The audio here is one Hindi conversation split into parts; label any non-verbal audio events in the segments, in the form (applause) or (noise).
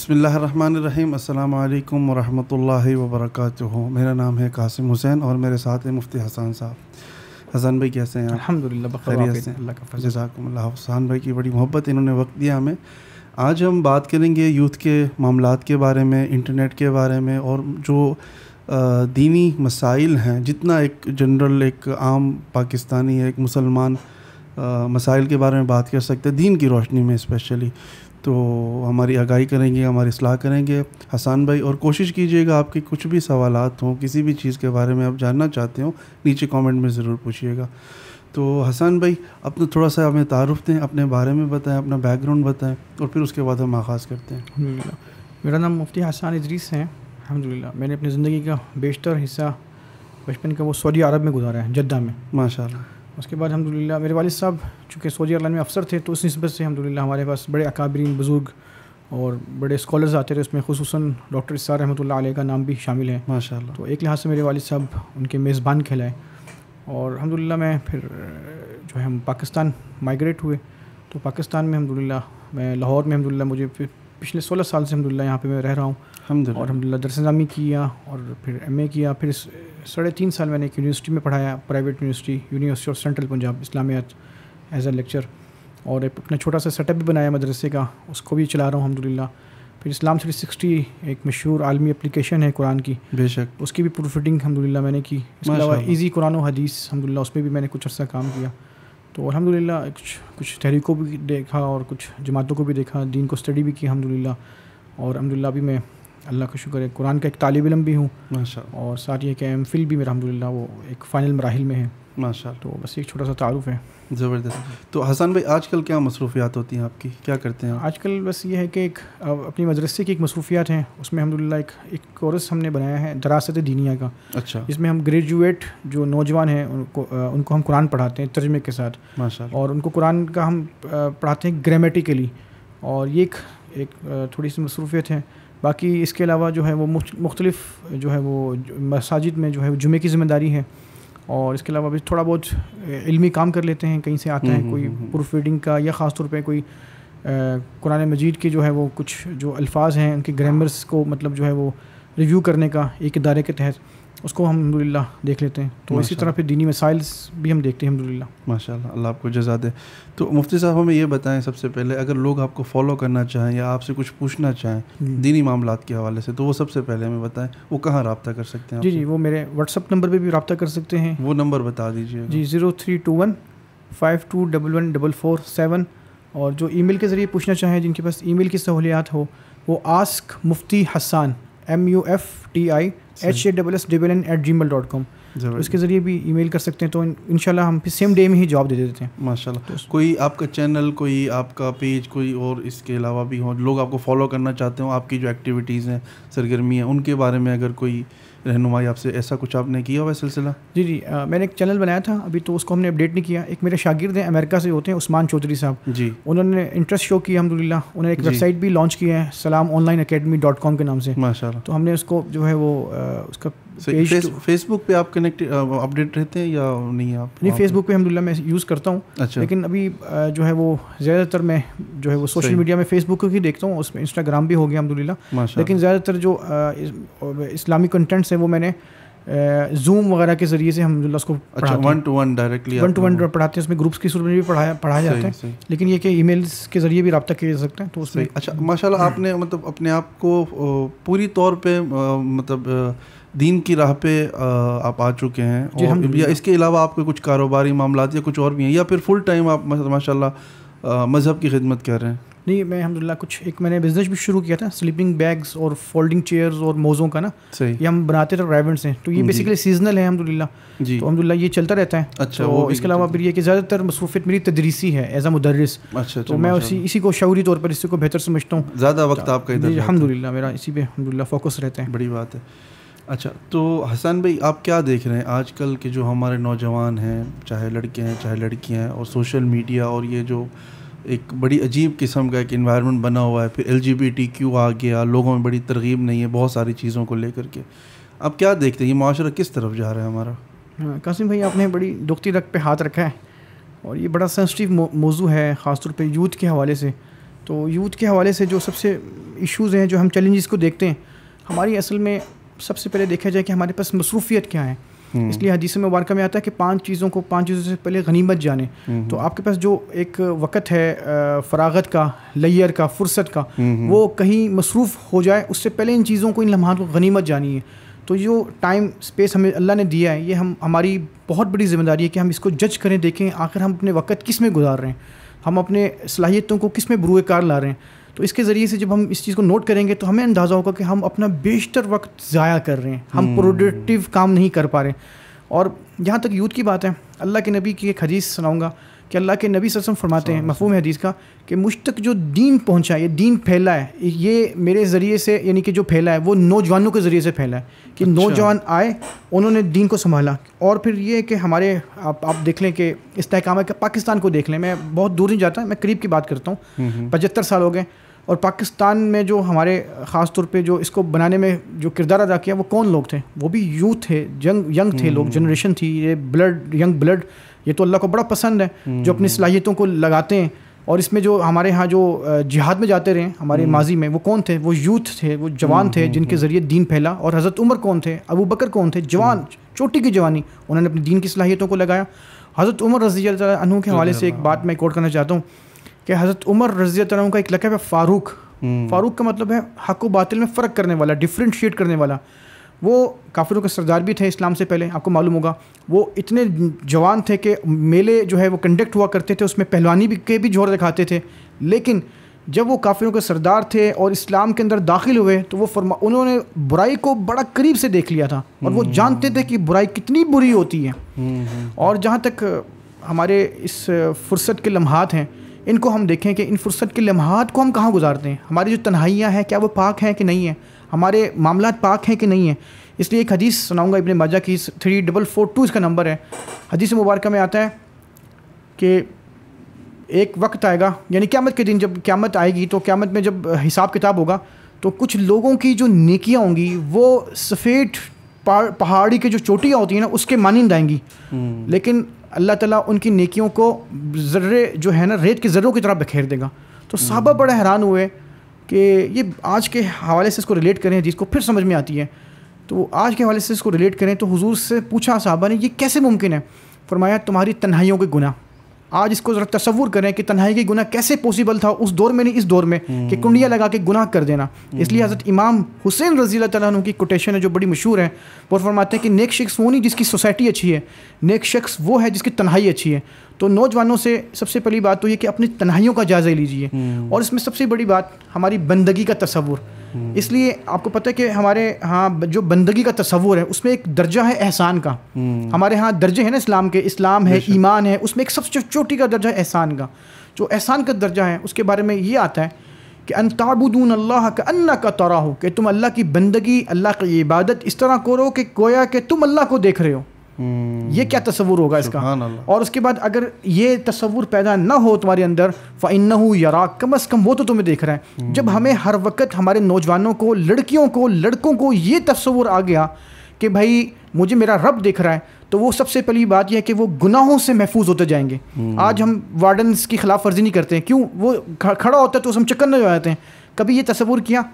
बसमीम् अल्लाम वरहि वर्क मेरा नाम है कासिम हुसैन और मेरे साथ हैं मुफ्ती हसन साहब हसन भाई कैसे हैं अलहमदिल्ला हसन भाई की बड़ी मोहब्बत इन्होंने वक्त दिया हमें आज हम बात करेंगे यूथ के मामला के बारे में इंटरनेट के बारे में और जो दीनी मसाइल हैं जितना एक जनरल एक आम पाकिस्तानी एक मुसलमान मसाइल के बारे में बात कर सकते हैं दीन की रोशनी में स्पेशली तो हमारी आगाही करेंगे हमारी सलाह करेंगे हसान भाई और कोशिश कीजिएगा आपके कुछ भी सवाल हों किसी भी चीज़ के बारे में आप जानना चाहते हो नीचे कमेंट में ज़रूर पूछिएगा तो हसान भाई अपना थोड़ा सा हमें तारुफ दें अपने बारे में बताएं अपना बैकग्राउंड बताएं और फिर उसके बाद हम आगाज़ करते हैं अलहमदिल्ला मेरा नाम मुफ्ती हसान इजरीस है अलहमदिल्ला मैंने अपनी ज़िंदगी का बेशतर हिस्सा बचपन का वो सऊदी अरब में गुजारा है जद्दा में माशा उसके बाद अलहमदिल्ला मेरे वालद साहब चूँकि सऊदी अरब में अफसर थे तो उस नस्बत से अलहमदिल्ला हमारे पास बड़े अकाबरीन बुजुर्ग और बड़े स्कॉलर्स आते रहे उसमें खूस डॉक्टर इसार रहमत का नाम भी शामिल है माशा तो एक लिहाज से मेरे वालद साहब उनके मेज़बान कहलाए और अलहमदिल्ला मैं फिर जो है हम पाकिस्तान माइग्रेट हुए तो पाकिस्तान में अलहमदिल्ला मैं लाहौर में अलहमदिल्ला मुझे पिछले सोलह साल से अलहमदिल्ला यहाँ पर मैं रह रहा हूँ और अलहमदिल्ला दरअसल जामी किया और फिर एम किया फिर साढ़े तीन साल मैंने एक यूनिवर्सिटी में पढ़ाया private university university of central Punjab इस्लामियात एज ए लेक्चर और एक अपना छोटा सा सेटअप भी बनाया मदरसे का उसको भी चला रहा हूँ अलहमदिल्ला फिर इस्लाम थ्री सिक्सटी एक मशहूर आलमी एप्लीकेशन है कुरान की बेशक उसकी भी प्रोफिटिंग अलहमदिल्ला मैंने की इसके अलावा ईजी कुरान हदीस अलहमदिल्ला उस पर भी मैंने कुछ अर्सा काम किया तो अलहमदिल्ला कुछ कुछ तहरीकों भी देखा और कुछ जमातों को भी देखा दीन को स्टडी भी की अलहमदिल्ला और अलहमदिल्ला अभी मैं अल्लाह का शुक्र है कुरान का एक तालब इलम भी हूँ माशा और साथ ये कि एम फिल भी मेरा अलहमदिल्ला वो एक फ़ाइनल मराहल में है माशा तो बस एक छोटा सा तारुफ है ज़बरदस्त तो हसन भाई आजकल क्या मसरूफियात होती हैं आपकी क्या करते हैं आजकल बस ये है कि एक अपनी मदरसे की एक मसरूफियात हैं उसमें अलहमदिल्ला एक एक कोर्स हमने बनाया है दरासत दीनिया का अच्छा इसमें हम ग्रेजुएट जो नौजवान हैं उनको उनको हम कुरान पढ़ाते हैं तर्जमे के साथ माशा और उनको कुरान का हम पढ़ाते हैं ग्रामेटिकली और ये एक थोड़ी सी मसरूफियत है बाकी इसके अलावा जो है वो मुख्तलिफ जो है वो मसाजिद में जो है जुमे की ज़िम्मेदारी है और इसके अलावा भी थोड़ा बहुत इल्मी काम कर लेते हैं कहीं से आते हम्म, हैं हम्म, कोई प्रूफ हम्म, रीडिंग का या ख़ास तौर पे कोई कुरान मजीद के जो है वो कुछ जो अल्फाज हैं उनके ग्रामर्स को मतलब जो है वो रिव्यू करने का एक इदारे के तहत उसको हम अलहमदिल्ला देख लेते हैं तो इसी तरह फिर दीनी मसाइल्स भी हम देखते हैं अलहमदिल्ला माशा अल्लाह आपको जजा दे तो मुफ्ती साहब हमें यह बताएं सबसे पहले अगर लोग आपको फॉलो करना चाहें या आपसे कुछ पूछना चाहें हम्म। दीनी मामला के हवाले से तो वो सबसे पहले हमें बताएं वो कहाँ रबा कर सकते हैं जी जी वो मेरे व्हाट्सअप नंबर पर भी रबा कर सकते हैं वो नंबर बता दीजिए जी zero three two one five two double one double four seven और जो मेल के ज़रिए पूछना चाहें जिनके पास मेल की सहूलियात हो वो ask Mufti Hasan M U F T I H A double S double N at gmail dot com उसके ज़रिए भी ईमेल कर सकते हैं तो शाला हम फिर सेम डे में ही जॉब दे देते हैं माशाल्लाह तो कोई आपका चैनल कोई आपका पेज कोई और इसके अलावा भी हो लोग आपको फॉलो करना चाहते हो आपकी जो एक्टिविटीज़ हैं सरगर्मी हैं उनके बारे में अगर कोई रहनुमाई आपसे ऐसा कुछ आपने किया हुआ सिलसिला जी जी आ, मैंने एक चैनल बनाया था अभी तो उसको हमने अपडेट नहीं किया एक मेरे शागिर्द हैं अमेरिका से होते हैं उस्मान चौधरी साहब जी उन्होंने इंटरेस्ट शो किया अलहमदिल्ला उन्होंने एक वेबसाइट भी लॉन्च किया है सलाम ऑनलाइन अकेडमी डॉट कॉम के नाम से माशा तो हमने उसको जो है वो उसका फेसबुक पे आप कनेक्ट अपडेट uh, रहते हैं या नहीं आप नहीं फेसबुक पे अलहमदिल्ला मैं यूज़ करता हूँ अच्छा। लेकिन अभी uh, जो है वो ज़्यादातर मैं जो है वो सोशल मीडिया में फेसबुक ही देखता हूँ उसमें इंस्टाग्राम भी हो गया अलहमदिल्ला लेकिन ज़्यादातर जो uh, इस्लामी कंटेंट्स हैं वो मैंने जूम वगैरह के जरिए से हम उसको one to one directly one to one पढ़ाते हैं उसमें ग्रुप्स की सूरत में भी पढ़ाया पढ़ाया जाता है लेकिन ये कि ईमेल्स के जरिए भी रब्ता किया जा सकता है तो उसमें अच्छा माशाल्लाह (clears throat) आपने मतलब अपने आप को पूरी तौर पे मतलब दीन की राह पे आप आ चुके हैं और या इसके अलावा आपके कुछ कारोबारी मामला या कुछ और भी हैं या फिर फुल टाइम आप माशाल्लाह मज़हब की खिदमत कर रहे हैं नहीं मैं अलहमदिल्ला कुछ एक मैंने बिज़नेस भी शुरू किया था स्लीपिंग बैग्स और फोल्डिंग चेयर्स और मोज़ों का ना सही ये हम बनाते थे रेवेंट्स हैं तो ये बेसिकली सीजनल है अलहमदिल्ला जी तो अलहमदिल्ला ये चलता रहता है अच्छा तो इसके अलावा फिर ये कि ज़्यादातर मसरूफियत मेरी तदरीसी है एज अ मुदरस अच्छा तो मैं उसी इसी को शौरी तौर पर इसी को बेहतर समझता हूँ ज़्यादा वक्त तो आपका अलहमदिल्ला मेरा इसी पे अलहमदिल्ला फोकस रहता है बड़ी बात है अच्छा तो हसन भाई आप क्या देख रहे हैं आजकल के जो हमारे नौजवान हैं चाहे लड़के हैं चाहे लड़कियां हैं और सोशल मीडिया और ये जो एक बड़ी अजीब किस्म का एक इन्वायरमेंट बना हुआ है फिर एल आ गया लोगों में बड़ी तरगीब नहीं है बहुत सारी चीज़ों को लेकर के आप क्या देखते हैं ये माशरा किस तरफ जा रहा है हमारा हाँ, कासिम भाई आपने बड़ी दुखती रख पे हाथ रखा है और ये बड़ा सेंसिटिव मौजू है ख़ासतौर पर यूथ के हवाले से तो यूथ के हवाले से जो सबसे इश्यूज़ हैं जो हम चैलेंजेस को देखते हैं हमारी असल में सबसे पहले देखा जाए कि हमारे पास मसरूफियत क्या है हम्म। इसलिए हदीस में वारका में आता है कि पांच चीज़ों को पांच चीज़ों से पहले गनीमत जाने हम्म। तो आपके पास जो एक वक़्त है फरागत का लयर का फुर्सत का हम्म। वो कहीं मसरूफ़ हो जाए उससे पहले इन चीज़ों को इन लम्हा को गनीमत जानी है तो जो टाइम स्पेस हमें अल्लाह ने दिया है ये हम हमारी बहुत बड़ी जिम्मेदारी है कि हम इसको जज करें देखें आखिर हम अपने वक़्त किस में गुजार रहे हैं हम अपने सलाहियतों को किस में बुरुकार ला रहे हैं तो इसके ज़रिए से जब हम इस चीज़ को नोट करेंगे तो हमें अंदाज़ा होगा कि हम अपना बेशतर वक्त ज़ाया कर रहे हैं हम प्रोडक्टिव हम्म। काम नहीं कर पा रहे और जहाँ तक यूथ की बात है अल्लाह के नबी की एक हदीस सुनाऊँगा कि अल्लाह के नबी सरसम फरमाते हैं मफहूम हदीस का कि मुझ तक जो दीन पहुँचा ये दीन फैला है ये मेरे ज़रिए से यानी कि जो फैला है वो नौजवानों के ज़रिए से फैला है कि अच्छा। नौजवान आए उन्होंने दीन को संभाला और फिर ये कि हमारे आप आप देख लें कि इसकाम कि पाकिस्तान को देख लें मैं बहुत दूर नहीं जाता मैं करीब की बात करता हूँ पचहत्तर साल हो गए और पाकिस्तान में जो हमारे ख़ास तौर पे जो इसको बनाने में जो किरदार अदा किया वो कौन लोग थे वो भी यूथ थे यंग यंग थे हम्म। लोग जनरेशन थी ये ब्लड यंग ब्लड ये तो अल्लाह को बड़ा पसंद है जो हम्म, अपनी हम्म। सलाहियतों को लगाते हैं और इसमें जो हमारे यहाँ जो जिहाद में जाते रहे हमारे हम्म। माजी में वो कौन थे वो यूथ थे वो जवान थे जिनके ज़रिए दीन फैला और हज़रत उमर कौन थे अबू बकर कौन थे जवान चोटी की जवानी उन्होंने अपनी दीन की सलाहियतों को लगाया हज़रत उमर रजी तु के हवाले से एक बात हाँ। मैं कोट करना चाहता हूँ कि हज़रत उमर रजी तु का एक लकब है फ़ारूक फ़ारूक का मतलब है हक व बातिल में फ़र्क करने वाला डिफ्रेंशिएट करने वाला वो काफिरों के सरदार भी थे इस्लाम से पहले आपको मालूम होगा वो इतने जवान थे कि मेले जो है वो कंडक्ट हुआ करते थे उसमें पहलवानी भी के भी जोर दिखाते थे लेकिन जब वो काफिरों के सरदार थे और इस्लाम के अंदर दाखिल हुए तो वो फरमा उन्होंने बुराई को बड़ा करीब से देख लिया था और वो हम्म। जानते थे कि बुराई कितनी बुरी होती है और जहाँ तक हमारे इस फुर्सत के लम्हात हैं इनको हम देखें कि इन फुर्सत के लम्हात को हम कहाँ गुजारते हैं हमारी जो तन्हाइयाँ हैं क्या वो पाक हैं कि नहीं है हमारे मामला पाक हैं कि नहीं है इसलिए एक हदीस सुनाऊंगा इबन माजा की थ्री डबल फोर टू इसका नंबर है हदीस मुबारक में आता है कि एक वक्त आएगा यानी क्यामत के दिन जब क्यामत आएगी तो क्यामत में जब हिसाब किताब होगा तो कुछ लोगों की जो नेकियाँ होंगी वो सफ़ेद पहाड़ी के जो चोटियाँ होती हैं ना उसके मानंद आएंगी हम्म। लेकिन अल्लाह ताला उनकी नेकियों को जर्रे जो है ना रेत के ज़र्रों की तरह बखेर देगा तो हम्म। साहबा बड़े हैरान हुए कि ये आज के हवाले से इसको रिलेट करें जिसको फिर समझ में आती है तो आज के हवाले से इसको रिलेट करें तो हुजूर से पूछा साहबा ने ये कैसे मुमकिन है फरमाया तुम्हारी तन्हाइयों के गुना आज इसको ज़रा तस्वूर करें कि तन्हाई की गुना कैसे पॉसिबल था उस दौर में नहीं इस दौर में कि कुंडिया लगा के गुनाह कर देना इसलिए हज़रत इमाम हुसैन रजी तैन की कोटेशन है जो बड़ी मशहूर है वो फरमाते हैं कि नेक शख्स वो नहीं जिसकी सोसाइटी अच्छी है नेक शख्स वो है जिसकी तन्हाई अच्छी है तो नौजवानों से सबसे पहली बात तो ये कि अपनी तन्हाइयों का जायज़ा लीजिए हम्म। और इसमें सबसे बड़ी बात हमारी बंदगी का तस्वूर इसलिए आपको पता है कि हमारे यहाँ जो बंदगी का तस्वूर है उसमें एक दर्जा है एहसान का हम्म। हमारे यहाँ दर्जे हैं ना इस्लाम के इस्लाम है ईमान है उसमें एक सबसे चोटी का दर्जा है एहसान का जो एहसान का दर्जा है उसके बारे में ये आता है कि अनताबुदून अल्लाह का अन्ना का तौरा हो कि तुम अल्लाह की बंदगी अल्लाह की इबादत इस तरह करो कि गोया कि तुम अल्लाह को देख रहे हो हम्म। ये क्या तस्वूर होगा इसका और उसके बाद अगर ये तस्वूर पैदा ना हो तुम्हारे अंदर फ़ैन यरा कम अज़ कम वो तो तुम्हें देख रहे हैं हम्म। जब हमें हर वक्त हमारे नौजवानों को लड़कियों को लड़कों को ये तस्वूर आ गया कि भाई मुझे मेरा रब देख रहा है तो वो सबसे पहली बात यह है कि वो गुनाहों से महफूज होते जाएंगे हम्म। आज हम वार्डन की खिलाफ वर्जी नहीं करते हैं क्यों वो खड़ा होता है तो उस हम चक्कर हो जाते हैं कभी ये तस्वूर किया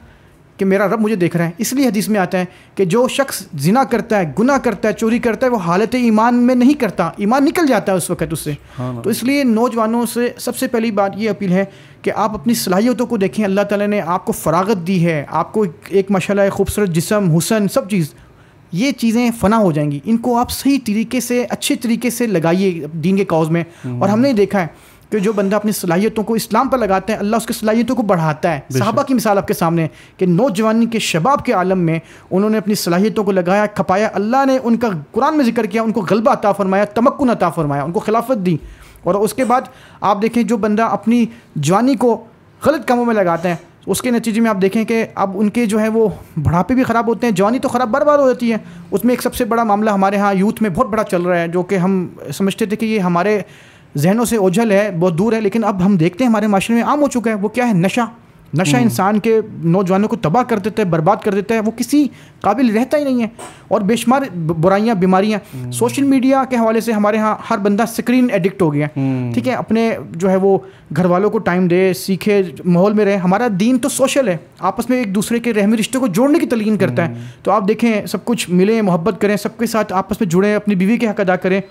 कि मेरा रब मुझे देख रहा है इसलिए हदीस में आता है कि जो शख्स जिना करता है गुना करता है चोरी करता है वो हालत ईमान में नहीं करता ईमान निकल जाता है उस वक्त उससे हाँ तो इसलिए नौजवानों से सबसे पहली बात ये अपील है कि आप अपनी सलाहियतों को देखें अल्लाह ताला ने आपको फ़रागत दी है आपको एक माशा खूबसूरत जिसम हुसन सब चीज़ ये चीज़ें फना हो जाएंगी इनको आप सही तरीके से अच्छे तरीके से लगाइए दीन के काउज में हम्म। और हमने देखा है कि जो बंदा अपनी सलाहियतों को इस्लाम पर लगाते हैं अल्लाह उसकी सलाहियतों को बढ़ाता है साहबा की मिसाल आपके सामने कि नौजवानी के शबाब के आलम में उन्होंने अपनी सलाहियतों को लगाया खपाया अल्लाह ने उनका कुरान में जिक्र किया उनको गलबा अता फरमाया तमक्न अता फरमाया उनको खिलाफत दी और उसके बाद आप देखें जो बंदा अपनी जवानी को गलत कामों में लगाते हैं उसके नतीजे में आप देखें कि अब उनके जो है वो बढ़ापे भी ख़राब होते हैं जवानी तो ख़राब बार बार हो जाती है उसमें एक सबसे बड़ा मामला हमारे यहाँ यूथ में बहुत बड़ा चल रहा है जो कि हम समझते थे कि ये हमारे जहनों से ओझल है बहुत दूर है लेकिन अब हम देखते हैं हमारे माशरे में आम हो चुका है वो क्या है नशा नशा हम्म। इंसान के नौजवानों को तबाह कर देता है बर्बाद कर देता है वो किसी काबिल रहता ही नहीं है और बेशुमार बुराइयाँ बीमारियाँ हम्म। सोशल मीडिया के हवाले से हमारे यहाँ हर बंदा स्क्रीन एडिक्ट हो गया है हम्म। ठीक है अपने जो है वो घर वालों को टाइम दे सीखे माहौल में रहे हमारा दीन तो सोशल है आपस में एक दूसरे के रहमी रिश्ते को जोड़ने की तलीन करता है तो आप देखें सब कुछ मिलें मोहब्बत करें सबके साथ आपस में जुड़ें अपनी बीवी के हक अदा करें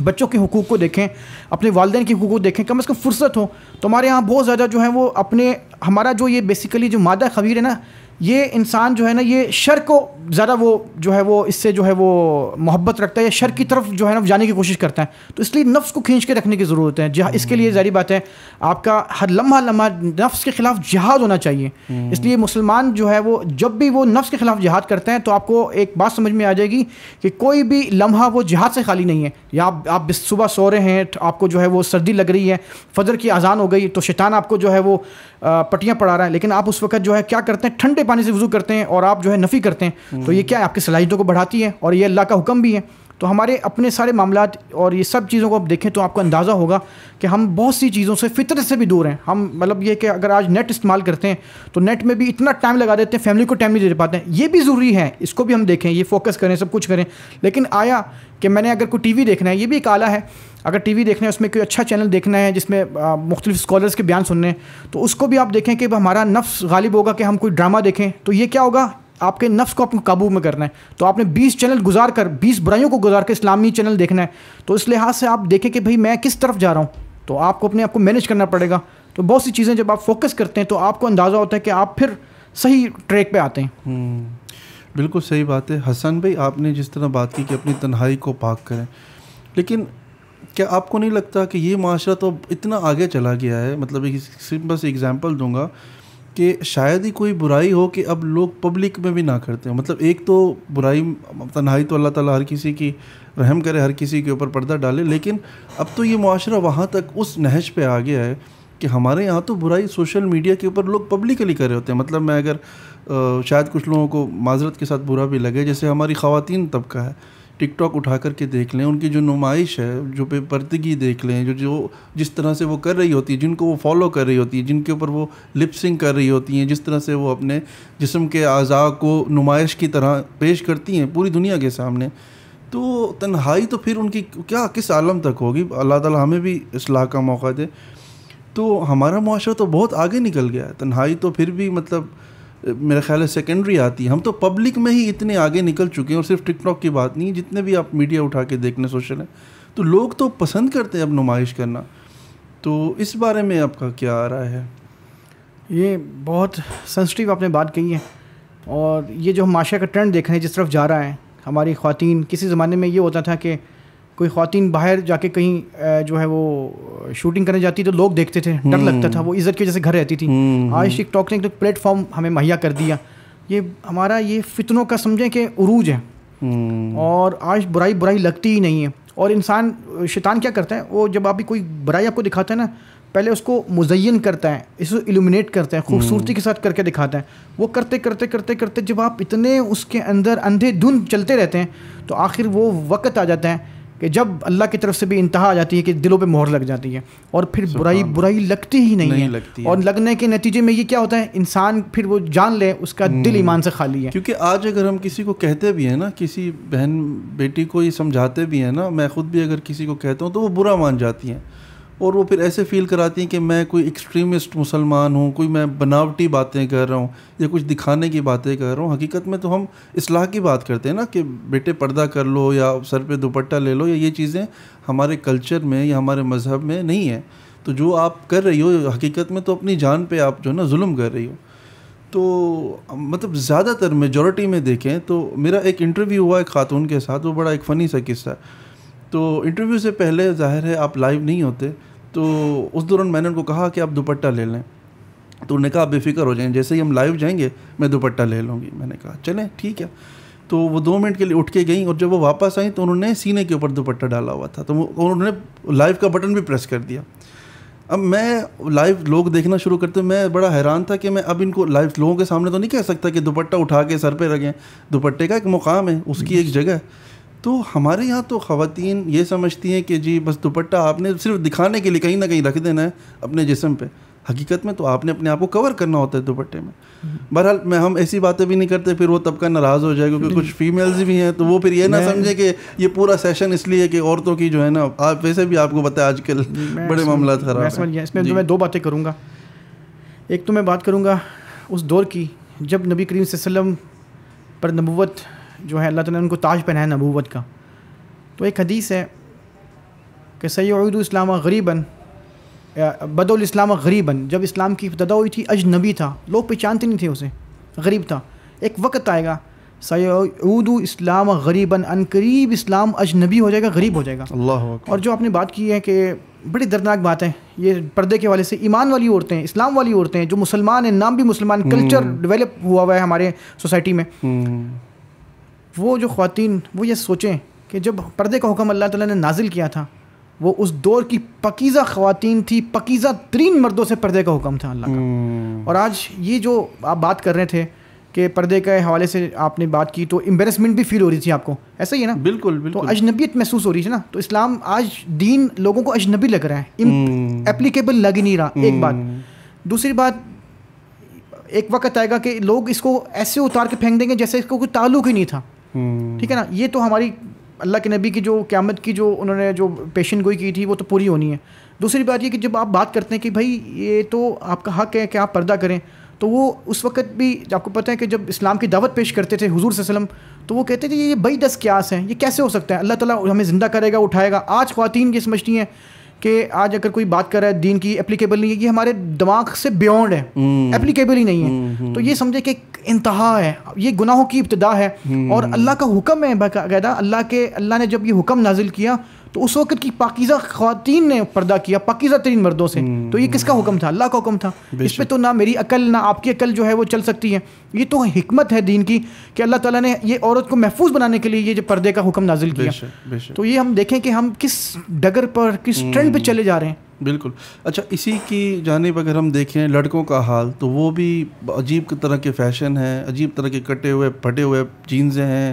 बच्चों के हकूक़ को देखें अपने वालदेन के हकूक़ को देखें कम अज़ कम फुर्सत हो तो हमारे यहाँ बहुत ज़्यादा जो है वो अपने हमारा जो ये बेसिकली जो मादा खबीर है ना ये इंसान जो है ना ये शर को ज़्यादा वो जो है वो इससे जो है वो मोहब्बत रखता है या शर की तरफ जो है ना जाने की कोशिश करता है तो इसलिए नफ्स को खींच के रखने की ज़रूरत है जहाँ इसके लिए ज़ारी बात है आपका हर लम्हा लम्हा नफ्स के ख़िलाफ़ जहाद होना चाहिए हम्म। इसलिए मुसलमान जो है वो जब भी वो नफ्स के ख़िलाफ़ जहाद करते हैं तो आपको एक बात समझ में आ जाएगी कि कोई भी लम्हा वो जहाद से खाली नहीं है या आप आप सुबह सो रहे हैं तो आपको जो है वो सर्दी लग रही है फजर की अजान हो गई तो शैतान आपको जो है वो पटियाँ पड़ा रहा है लेकिन आप उस वक्त जो है क्या करते हैं ठंडे पानी से वजू करते हैं और आप जो है नफ़ी करते हैं तो ये क्या है आपकी सलाहियतों को बढ़ाती है और ये अल्लाह का हुक्म भी है तो हमारे अपने सारे मामला और ये सब चीज़ों को आप देखें तो आपको अंदाज़ा होगा कि हम बहुत सी चीज़ों से फितरत से भी दूर हैं हम मतलब ये कि अगर आज नेट इस्तेमाल करते हैं तो नेट में भी इतना टाइम लगा देते हैं फैमिली को टाइम नहीं दे पाते हैं ये भी ज़रूरी है इसको भी हम देखें ये फोकस करें सब कुछ करें लेकिन आया कि मैंने अगर कोई टी देखना है ये भी एक आला है अगर टीवी देखना है उसमें कोई अच्छा चैनल देखना है जिसमें मुख्तलिफ स्कॉलर्स के बयान सुनने तो उसको भी आप देखें कि हमारा नफ्स गालिब होगा कि हम कोई ड्रामा देखें तो ये क्या होगा आपके नफ्स को अपने काबू में करना है तो आपने 20 चैनल गुजार कर बीस बुराइयों को गुजार कर इस्लामी चैनल देखना है तो इस लिहाज से आप देखें कि भाई मैं किस तरफ जा रहा हूँ तो आपको अपने आप को मैनेज करना पड़ेगा तो बहुत सी चीज़ें जब आप फोकस करते हैं तो आपको अंदाज़ा होता है कि आप फिर सही ट्रैक पर आते हैं हम्म, बिल्कुल सही बात है हसन भाई आपने जिस तरह बात की कि अपनी तन्हाई को पाक करें लेकिन क्या आपको नहीं लगता कि ये माशरा तो इतना आगे चला गया है मतलब एक बस एग्ज़ाम्पल दूंगा कि शायद ही कोई बुराई हो कि अब लोग पब्लिक में भी ना करते हो मतलब एक तो बुराई तनहाई तो अल्लाह ताला हर किसी की रहम करे हर किसी के ऊपर पर्दा डाले लेकिन अब तो ये माशरा वहाँ तक उस नहज पे आ गया है कि हमारे यहाँ तो बुराई सोशल मीडिया के ऊपर लोग पब्लिकली कर रहे होते हैं मतलब मैं अगर शायद कुछ लोगों को माजरत के साथ बुरा भी लगे जैसे हमारी खातन तबका है टिकटॉक उठा करके देख लें उनकी जो नुमाइश है जो बर्दगी देख लें जो जो जिस तरह से वो कर रही होती है जिनको वो फॉलो कर रही होती है जिनके ऊपर वो लिपसिंग कर रही होती हैं जिस तरह से वो अपने जिसम के अज़ा को नुमाइश की तरह पेश करती हैं पूरी दुनिया के सामने तो तन्हाई तो फिर उनकी क्या किस आलम तक होगी अल्लाह ताली हमें भी असलाह का मौका दे तो हमारा मुआरा तो बहुत आगे निकल गया है तन्हाई तो फिर भी मतलब मेरा ख्याल है सेकेंडरी आती है हम तो पब्लिक में ही इतने आगे निकल चुके हैं और सिर्फ टिकटॉक की बात नहीं जितने भी आप मीडिया उठा के देखने सोशल है तो लोग तो पसंद करते हैं अब नुमाइश करना तो इस बारे में आपका क्या आ रहा है ये बहुत सेंसिटिव आपने बात कही है और ये जो हम माशा का ट्रेंड देख रहे हैं जिस तरफ जा रहा है हमारी खातन किसी ज़माने में ये होता था कि कोई खातन बाहर जाके कहीं जो है वो शूटिंग करने जाती तो लोग देखते थे डर लगता था वो हम्म। इज़्ज़त की वजह से घर रहती थी हम्म, आज टिकटॉक हम्म। ने एक तो प्लेटफॉर्म हमें मुहैया कर दिया ये हमारा ये फितनों का समझें कि उरूज है और आज बुराई बुराई लगती ही नहीं है और इंसान शैतान क्या करता है वो जब आप भी कोई बुराई आपको दिखाता है ना पहले उसको मुजयन करता है इसको इल्यूमिनेट करता है खूबसूरती के साथ करके दिखाता है वो करते करते करते करते जब आप इतने उसके अंदर अंधे धुंध चलते रहते हैं तो आखिर वो वक्त आ जाता है कि जब अल्लाह की तरफ से भी इंतहा आ जाती है कि दिलों पे मोहर लग जाती है और फिर बुराई बुराई लगती ही नहीं, नहीं है लगती और लगने के नतीजे में ये क्या होता है इंसान फिर वो जान ले उसका दिल हम्म। ईमान से खाली है क्योंकि आज अगर हम किसी को कहते भी हैं ना किसी बहन बेटी को ये समझाते भी हैं ना मैं खुद भी अगर किसी को कहता हूँ तो वो बुरा मान जाती हैं और वो फिर ऐसे फील कराती हैं कि मैं कोई एक्सट्रीमिस्ट मुसलमान हूँ कोई मैं बनावटी बातें कर रहा हूँ या कुछ दिखाने की बातें कर रहा हूँ हकीकत में तो हम इसलाह की बात करते हैं ना कि बेटे पर्दा कर लो या सर पे दुपट्टा ले लो या ये चीज़ें हमारे कल्चर में या हमारे मज़हब में नहीं है तो जो आप कर रही हो हकीकत में तो अपनी जान पर आप जो है ना जुल्म कर रही हो तो मतलब ज़्यादातर मेजोरिटी में देखें तो मेरा एक इंटरव्यू हुआ एक ख़ातून के साथ वो बड़ा एक फ़नी सा किस्सा है तो इंटरव्यू से पहले ज़ाहिर है आप लाइव नहीं होते तो उस दौरान मैंने उनको कहा कि आप दुपट्टा ले लें तो उन्होंने कहा बेफिक्र हो जाएं जैसे ही हम लाइव जाएंगे मैं दुपट्टा ले लूँगी मैंने कहा चलें ठीक है तो वो दो मिनट के लिए उठ के गई और जब वो वापस आई तो उन्होंने सीने के ऊपर दुपट्टा डाला हुआ था तो उन्होंने लाइव का बटन भी प्रेस कर दिया अब मैं लाइव लोग देखना शुरू करते मैं बड़ा हैरान था कि मैं अब इनको लाइव लोगों के सामने तो नहीं कह सकता कि दुपट्टा उठा के सर पे रखें दुपट्टे का एक मुकाम है उसकी एक जगह है तो हमारे यहाँ तो ख़वातीन ये समझती हैं कि जी बस दुपट्टा आपने सिर्फ दिखाने के लिए कहीं ना कहीं रख देना है अपने जिसम पे हकीकत में तो आपने अपने आप को कवर करना होता है दुपट्टे में बहरहाल मैं हम ऐसी बातें भी नहीं करते फिर वो तबका नाराज़ हो जाए क्योंकि कुछ फीमेल्स भी हैं तो वो फिर ये ना समझे कि ये पूरा सेशन इसलिए कि औरतों की जो है ना आप वैसे भी आपको बताए आज आजकल बड़े मामला खराब समझ गया इसमें मैं दो बातें करूँगा एक तो मैं बात करूँगा उस दौर की जब नबी करीम वसम पर नबूत जो है अल्लाह ताला उनको ताज पहनाया नबूवत का तो एक हदीस है कि सैद इस्लाम गरीबन बदौल इस्लाम गरीबन जब इस्लाम की इब्तदा हुई थी अजनबी था लोग पहचानते नहीं थे उसे गरीब था एक वक्त आएगा सैद इस्लाम गरीबन अनकरीब इस्लाम अजनबी हो जाएगा गरीब हो जाएगा अल्लाह और जो आपने बात की है कि बड़ी दर्दनाक बात है ये पर्दे के वाले से ईमान वाली औरतें इस्लाम वाली औरतें जो मुसलमान हैं नाम भी मुसलमान हम्म। कल्चर डेवलप हुआ हुआ है हमारे सोसाइटी में हम्म। वो जो ख़वान वो ये सोचें कि जब पर्दे का हुक्म अल्लाह ताला ने नाजिल किया था वो उस दौर की पकीज़ा खातन थी पकीज़ा तरीन मर्दों से पर्दे का हुक्म था अल्लाह का हम्म। और आज ये जो आप बात कर रहे थे कि पर्दे के हवाले से आपने बात की तो एम्बेरसमेंट भी फील हो रही थी आपको ऐसा ही है ना बिल्कुल तो बिल्कुल तो अजनबीत महसूस हो रही थी ना तो इस्लाम आज दीन लोगों को अजनबी लग रहा है एप्लीकेबल हम्म। लग ही नहीं रहा एक बात हम्म। दूसरी बात एक वक्त आएगा कि लोग इसको ऐसे उतार के फेंक देंगे जैसे इसको कोई ताल्लुक ही नहीं था हम्म। ठीक है ना ये तो हमारी अल्लाह के नबी की जो क्यामत की जो उन्होंने जो पेशन गोई की थी वो तो पूरी होनी है दूसरी बात ये कि जब आप बात करते हैं कि भाई ये तो आपका हक है कि आप पर्दा करें तो वो उस वक्त भी आपको पता है कि जब इस्लाम की दावत पेश करते थे हजूर वसलम तो वो कहते थे ये बई दस क्यास हैं ये कैसे हो सकता है अल्लाह ताला हमें ज़िंदा करेगा उठाएगा आज खुवान ये समझती हैं कि आज अगर कोई बात कर रहा है दीन की एप्लीकेबल नहीं है ये हमारे दिमाग से बियॉन्ड है एप्लीकेबल हम्म। ही नहीं है हम्म, हम्म। तो ये समझे कि इंतहा है ये गुनाहों की इब्तदा है और अल्लाह का हुक्म है बाकायदा अल्लाह के अल्लाह ने जब ये हुक्म नाजिल किया तो उस वक्त की पाकिज़ा खातन ने पर्दा किया पाकिज़ा तरीन मर्दों से हम्म। तो ये किसका हुक्म था अल्लाह का हुक्म था इस पर तो ना मेरी अकल ना आपकी अकल जो है वो चल सकती है ये तो हमत है दीन की कि अल्लाह ताला ने ये औरत को महफूज बनाने के लिए ये जो पर्दे का हुक्म नाजिल किया तो ये हम देखें कि हम किस डगर पर किस ट्रेंड हम्म। पर चले जा रहे हैं बिल्कुल अच्छा इसी की जानब अगर हम देखें लड़कों का हाल तो वो भी अजीब तरह के फैशन है अजीब तरह के कटे हुए फटे हुए जीन्सें हैं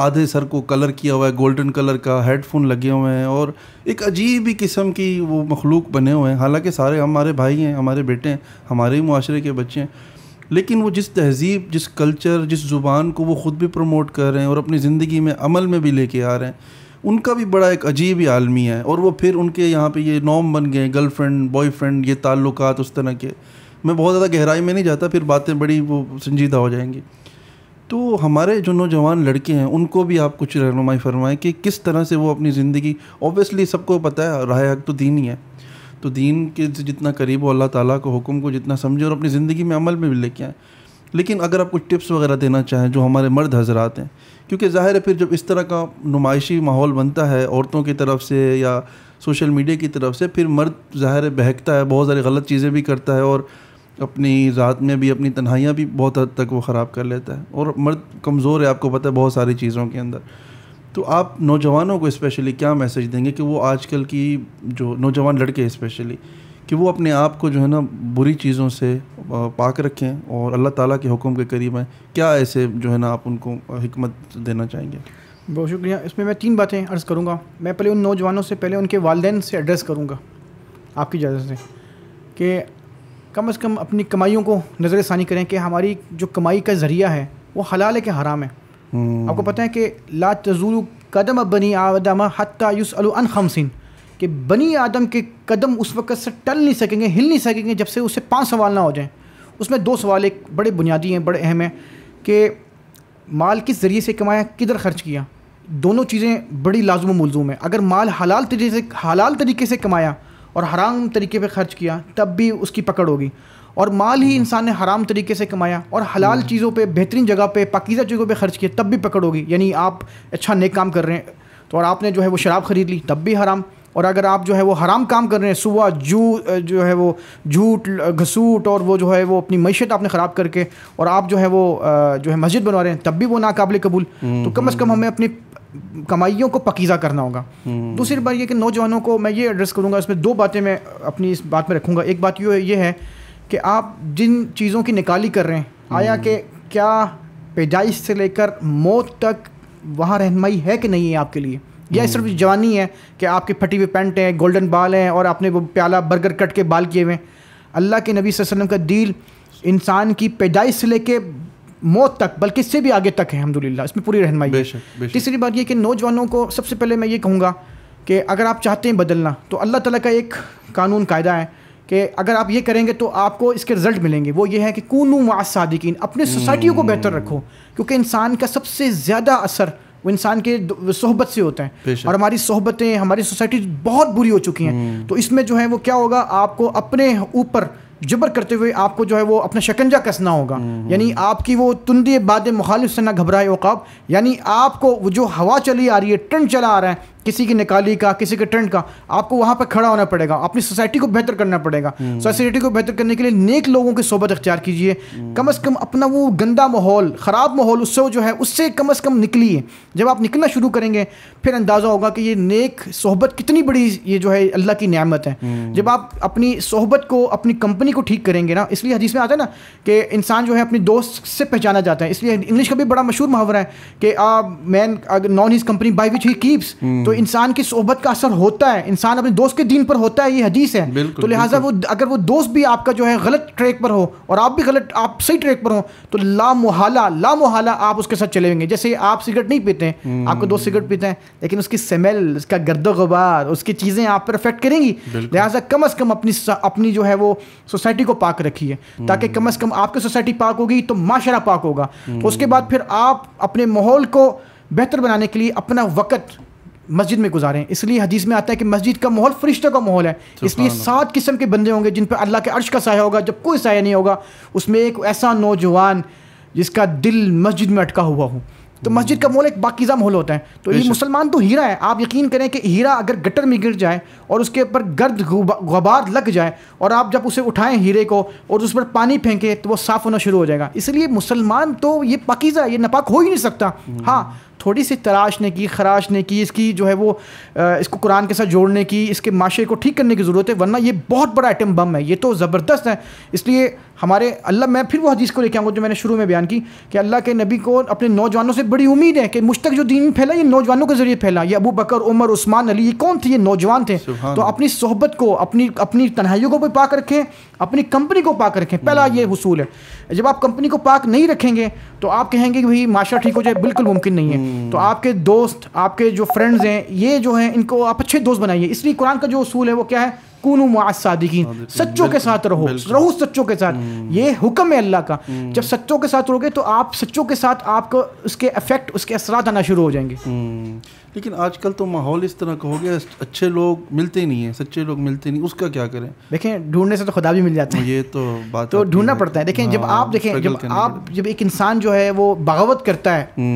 आधे सर को कलर किया हुआ है गोल्डन कलर का हेडफोन लगे हुए हैं और एक अजीब ही किस्म की वो मखलूक बने हुए हैं हालांकि सारे हमारे भाई हैं हमारे बेटे हैं हमारे ही माशरे के बच्चे हैं लेकिन वो जिस तहज़ीब जिस कल्चर जिस ज़ुबान को वो ख़ुद भी प्रमोट कर रहे हैं और अपनी ज़िंदगी में अमल में भी लेके आ रहे हैं उनका भी बड़ा एक अजीब ही आलमी है और वो फिर उनके यहाँ पे ये नॉम बन गए गर्लफ्रेंड बॉयफ्रेंड ये ताल्लुकात उस तरह के मैं बहुत ज़्यादा गहराई में नहीं जाता फिर बातें बड़ी वो संजीदा हो जाएंगी तो हमारे जो नौजवान लड़के हैं उनको भी आप कुछ रहनुमाई फरमाएं कि किस तरह से वो अपनी ज़िंदगी ऑब्वियसली सबको पता है राय हक तो दीन ही है तो दीन के जितना करीब हो अल्लाह ताला को हुक्म को जितना समझे और अपनी ज़िंदगी में अमल में भी लेके आए लेकिन अगर आप कुछ टिप्स वगैरह देना चाहें जो हमारे मर्द हजरात हैं क्योंकि ज़ाहिर है फिर जब इस तरह का नुमाइशी माहौल बनता है औरतों की तरफ से या सोशल मीडिया की तरफ से फिर मर्द ज़ाहिर बहकता है बहुत सारी गलत चीज़ें भी करता है और अपनी ज़ात में भी अपनी तन्हाइयाँ भी बहुत हद तक वो ख़राब कर लेता है और मर्द कमज़ोर है आपको पता है बहुत सारी चीज़ों के अंदर तो आप नौजवानों को स्पेशली क्या मैसेज देंगे कि वो आजकल की जो नौजवान लड़के स्पेशली कि वो अपने आप को जो है ना बुरी चीज़ों से पाक रखें और अल्लाह ताला के हुक्म के करीब हैं क्या ऐसे जो है ना आप उनको हमत देना चाहेंगे बहुत शुक्रिया इसमें मैं तीन बातें अर्ज़ करूँगा मैं पहले उन नौजवानों से पहले उनके वालदेन से एड्रेस करूँगा आपकी इजाज़त से कि कम से कम अपनी कमाइयों को नज़र करें कि हमारी जो कमाई का ज़रिया है वो हलाल है कि हराम है हम्म। आपको पता है कि ला तजूल कदम बनी आदम हती खमसिन कि बनी आदम के कदम उस वक्त से टल नहीं सकेंगे हिल नहीं सकेंगे जब से उससे पांच सवाल ना हो जाएं उसमें दो सवाल एक बड़े बुनियादी हैं बड़े अहम हैं कि माल किस ज़रिए से कमाया किधर खर्च किया दोनों चीज़ें बड़ी लाजम मुलजूम है अगर माल हलाल तरीके से हलाल तरीके से कमाया और हराम तरीके पे खर्च किया तब भी उसकी पकड़ होगी और माल ही हम्म। इंसान ने हराम तरीके से कमाया और हलाल हम्म। चीज़ों पे बेहतरीन जगह पे पाकिज़ा चीज़ों पे खर्च किया तब भी पकड़ होगी यानी आप अच्छा नेक काम कर रहे हैं तो और आपने जो है वो शराब ख़रीद ली तब भी हराम और अगर आप जो है वो हराम काम कर रहे हैं सुबह जू जो है वो झूठ घसूट और वो जो है वो अपनी मीशत आपने ख़राब करके और आप जो है वो जो है मस्जिद बनवा रहे हैं तब भी वो नाकबिल कबूल हम्म, तो कम अज़ कम हमें अपनी कमाइयों को पकीज़ा करना होगा हम्म। दूसरी बात यह कि नौजवानों को मैं ये एड्रेस करूँगा इसमें दो बातें मैं अपनी इस बात में रखूँगा एक बात ये ये है कि आप जिन चीज़ों की निकाली कर रहे हैं हम्म। आया कि क्या पैदाइश से लेकर मौत तक वहाँ रहनमई है कि नहीं है आपके लिए या सिर्फ हम्म। जवानी है कि आपकी फटी हुई पैंट हैं गोल्डन बाल हैं और आपने वो प्याला बर्गर कट के बाल किए हुए हैं अल्लाह के नबी वसल्लम का दिल इंसान की पैदाइश से लेके मौत तक बल्कि इससे भी आगे तक है अलहमदिल्ला इसमें पूरी रहनमाई तीसरी बात यह कि नौजवानों को सबसे पहले मैं ये कहूँगा कि अगर आप चाहते हैं बदलना तो अल्लाह तला का एक कानून कायदा है कि अगर आप ये करेंगे तो आपको इसके रिजल्ट मिलेंगे वो ये है कि कूनू मास सादिकीन अपने सोसाइटियों को बेहतर रखो क्योंकि इंसान का सबसे ज़्यादा असर वो इंसान के सोहबत से होता है और हमारी सोहबतें हमारी सोसाइटी बहुत बुरी हो चुकी हैं हम्म। तो इसमें जो है वो क्या होगा आपको अपने ऊपर जबर करते हुए आपको जो है वो अपना शकंजा कसना होगा हम्म, यानी हम्म। आपकी वो तुंदी बाद मुखालिफ से ना घबराए वकाब यानी आपको वो जो हवा चली आ रही है ट्रेंड चला आ रहा है किसी की निकाली का किसी के ट्रेंड का आपको वहां पर खड़ा होना पड़ेगा अपनी सोसाइटी को बेहतर करना पड़ेगा हम्म। सोसाइटी को बेहतर करने के लिए नेक लोगों की सोबत अख्तियार कीजिए हम्म। कम अज़ कम अपना वो गंदा माहौल ख़राब माहौल उससे जो है उससे कम अज़ कम निकलिए जब आप निकलना शुरू करेंगे फिर अंदाज़ा होगा कि ये नेक सोहबत कितनी बड़ी ये जो है अल्लाह की नियामत है हम्म। जब आप अपनी सोहबत को अपनी कंपनी को ठीक करेंगे ना इसलिए हदीस में आता है ना कि इंसान जो है अपने दोस्त से पहचाना जाता है इसलिए इंग्लिश का भी बड़ा मशहूर मुहावरा है कि man known his company by which he keeps तो तो हम्म। इंसान की सोहबत का असर होता है इंसान अपने दोस्त के दिन पर होता है ये हदीस है तो लिहाजा वो अगर वो दोस्त भी आपका जो है गलत ट्रैक पर हो और आप भी गलत आप सही ट्रैक पर हो तो लामोहला लामोहला आप उसके साथ चलेंगे जैसे आप सिगरेट नहीं पीते हैं हम्म। आपके दोस्त सिगरेट पीते हैं लेकिन उसकी स्मेल उसका गर्द गबार उसकी चीज़ें आप पर अफेक्ट करेंगी लिहाजा कम अज़ कम अपनी अपनी जो है वो सोसाइटी को पाक रखिए ताकि कम अज़ कम आपकी सोसाइटी पाक होगी तो माशरा पाक होगा हम्म। उसके बाद फिर आप अपने माहौल को बेहतर बनाने के लिए अपना वक्त मस्जिद में गुजारें इसलिए हदीस में आता है कि मस्जिद का माहौल फरिश्तों का माहौल है इसलिए सात किस्म के बंदे होंगे जिन पर अल्लाह के अर्श का साया होगा जब कोई साया नहीं होगा उसमें एक ऐसा नौजवान जिसका दिल मस्जिद में अटका हुआ हो तो हम्म। मस्जिद का मोल एक बाकीजा मोल होता है तो ये मुसलमान तो हीरा है आप यकीन करें कि हीरा अगर गटर में गिर जाए और उसके ऊपर गर्द गबार लग जाए और आप जब उसे उठाएं हीरे को और उस पर पानी फेंकें तो वो साफ़ होना शुरू हो जाएगा इसलिए मुसलमान तो ये पाकिज़ा ये नपाक हो ही नहीं सकता हम्म। हाँ थोड़ी सी तराशने की खराशने की इसकी जो है वो इसको कुरान के साथ जोड़ने की इसके माशरे को ठीक करने की ज़रूरत है वरना ये बहुत बड़ा आइटम बम है ये तो ज़बरदस्त है इसलिए हमारे अल्लाह मैं फिर वो हदीस को लेके आऊँगा जो मैंने शुरू में बयान की कि अल्लाह के नबी को अपने नौजवानों से बड़ी उम्मीद है कि मुझ तक जो दीन फैला ये नौजवानों के ज़रिए फैला ये अबू बकर उमर उस्मान अली ये कौन थे ये नौजवान थे तो अपनी सोहबत को अपनी अपनी तनहाइयों को भी पाक रखें अपनी कंपनी को पाक रखें पहला ये हसूल है जब आप कंपनी को पाक नहीं रखेंगे तो आप कहेंगे कि भाई माशा ठीक हो जाए बिल्कुल मुमकिन नहीं है तो आपके दोस्त आपके जो फ्रेंड्स हैं ये जो हैं इनको आप अच्छे दोस्त बनाइए इसलिए कुरान का जो असूल है वो क्या है कूनू मासादिकीन सच्चों के साथ रहो रहो सच्चों के साथ हम्म। ये हुक्म है अल्लाह का हम्म। जब सच्चों के साथ रहोगे तो आप सच्चों के साथ आपको उसके इफेक्ट उसके असरात आना शुरू हो जाएंगे हम्म। लेकिन आजकल तो माहौल इस तरह का हो गया अच्छे लोग मिलते नहीं है सच्चे लोग मिलते नहीं उसका क्या करें देखें ढूंढने से तो खुदा भी मिल जाता है ये तो बात तो ढूंढना पड़ता है देखें जब हाँ, आप देखें जब आप जब एक इंसान जो है वो बगावत करता है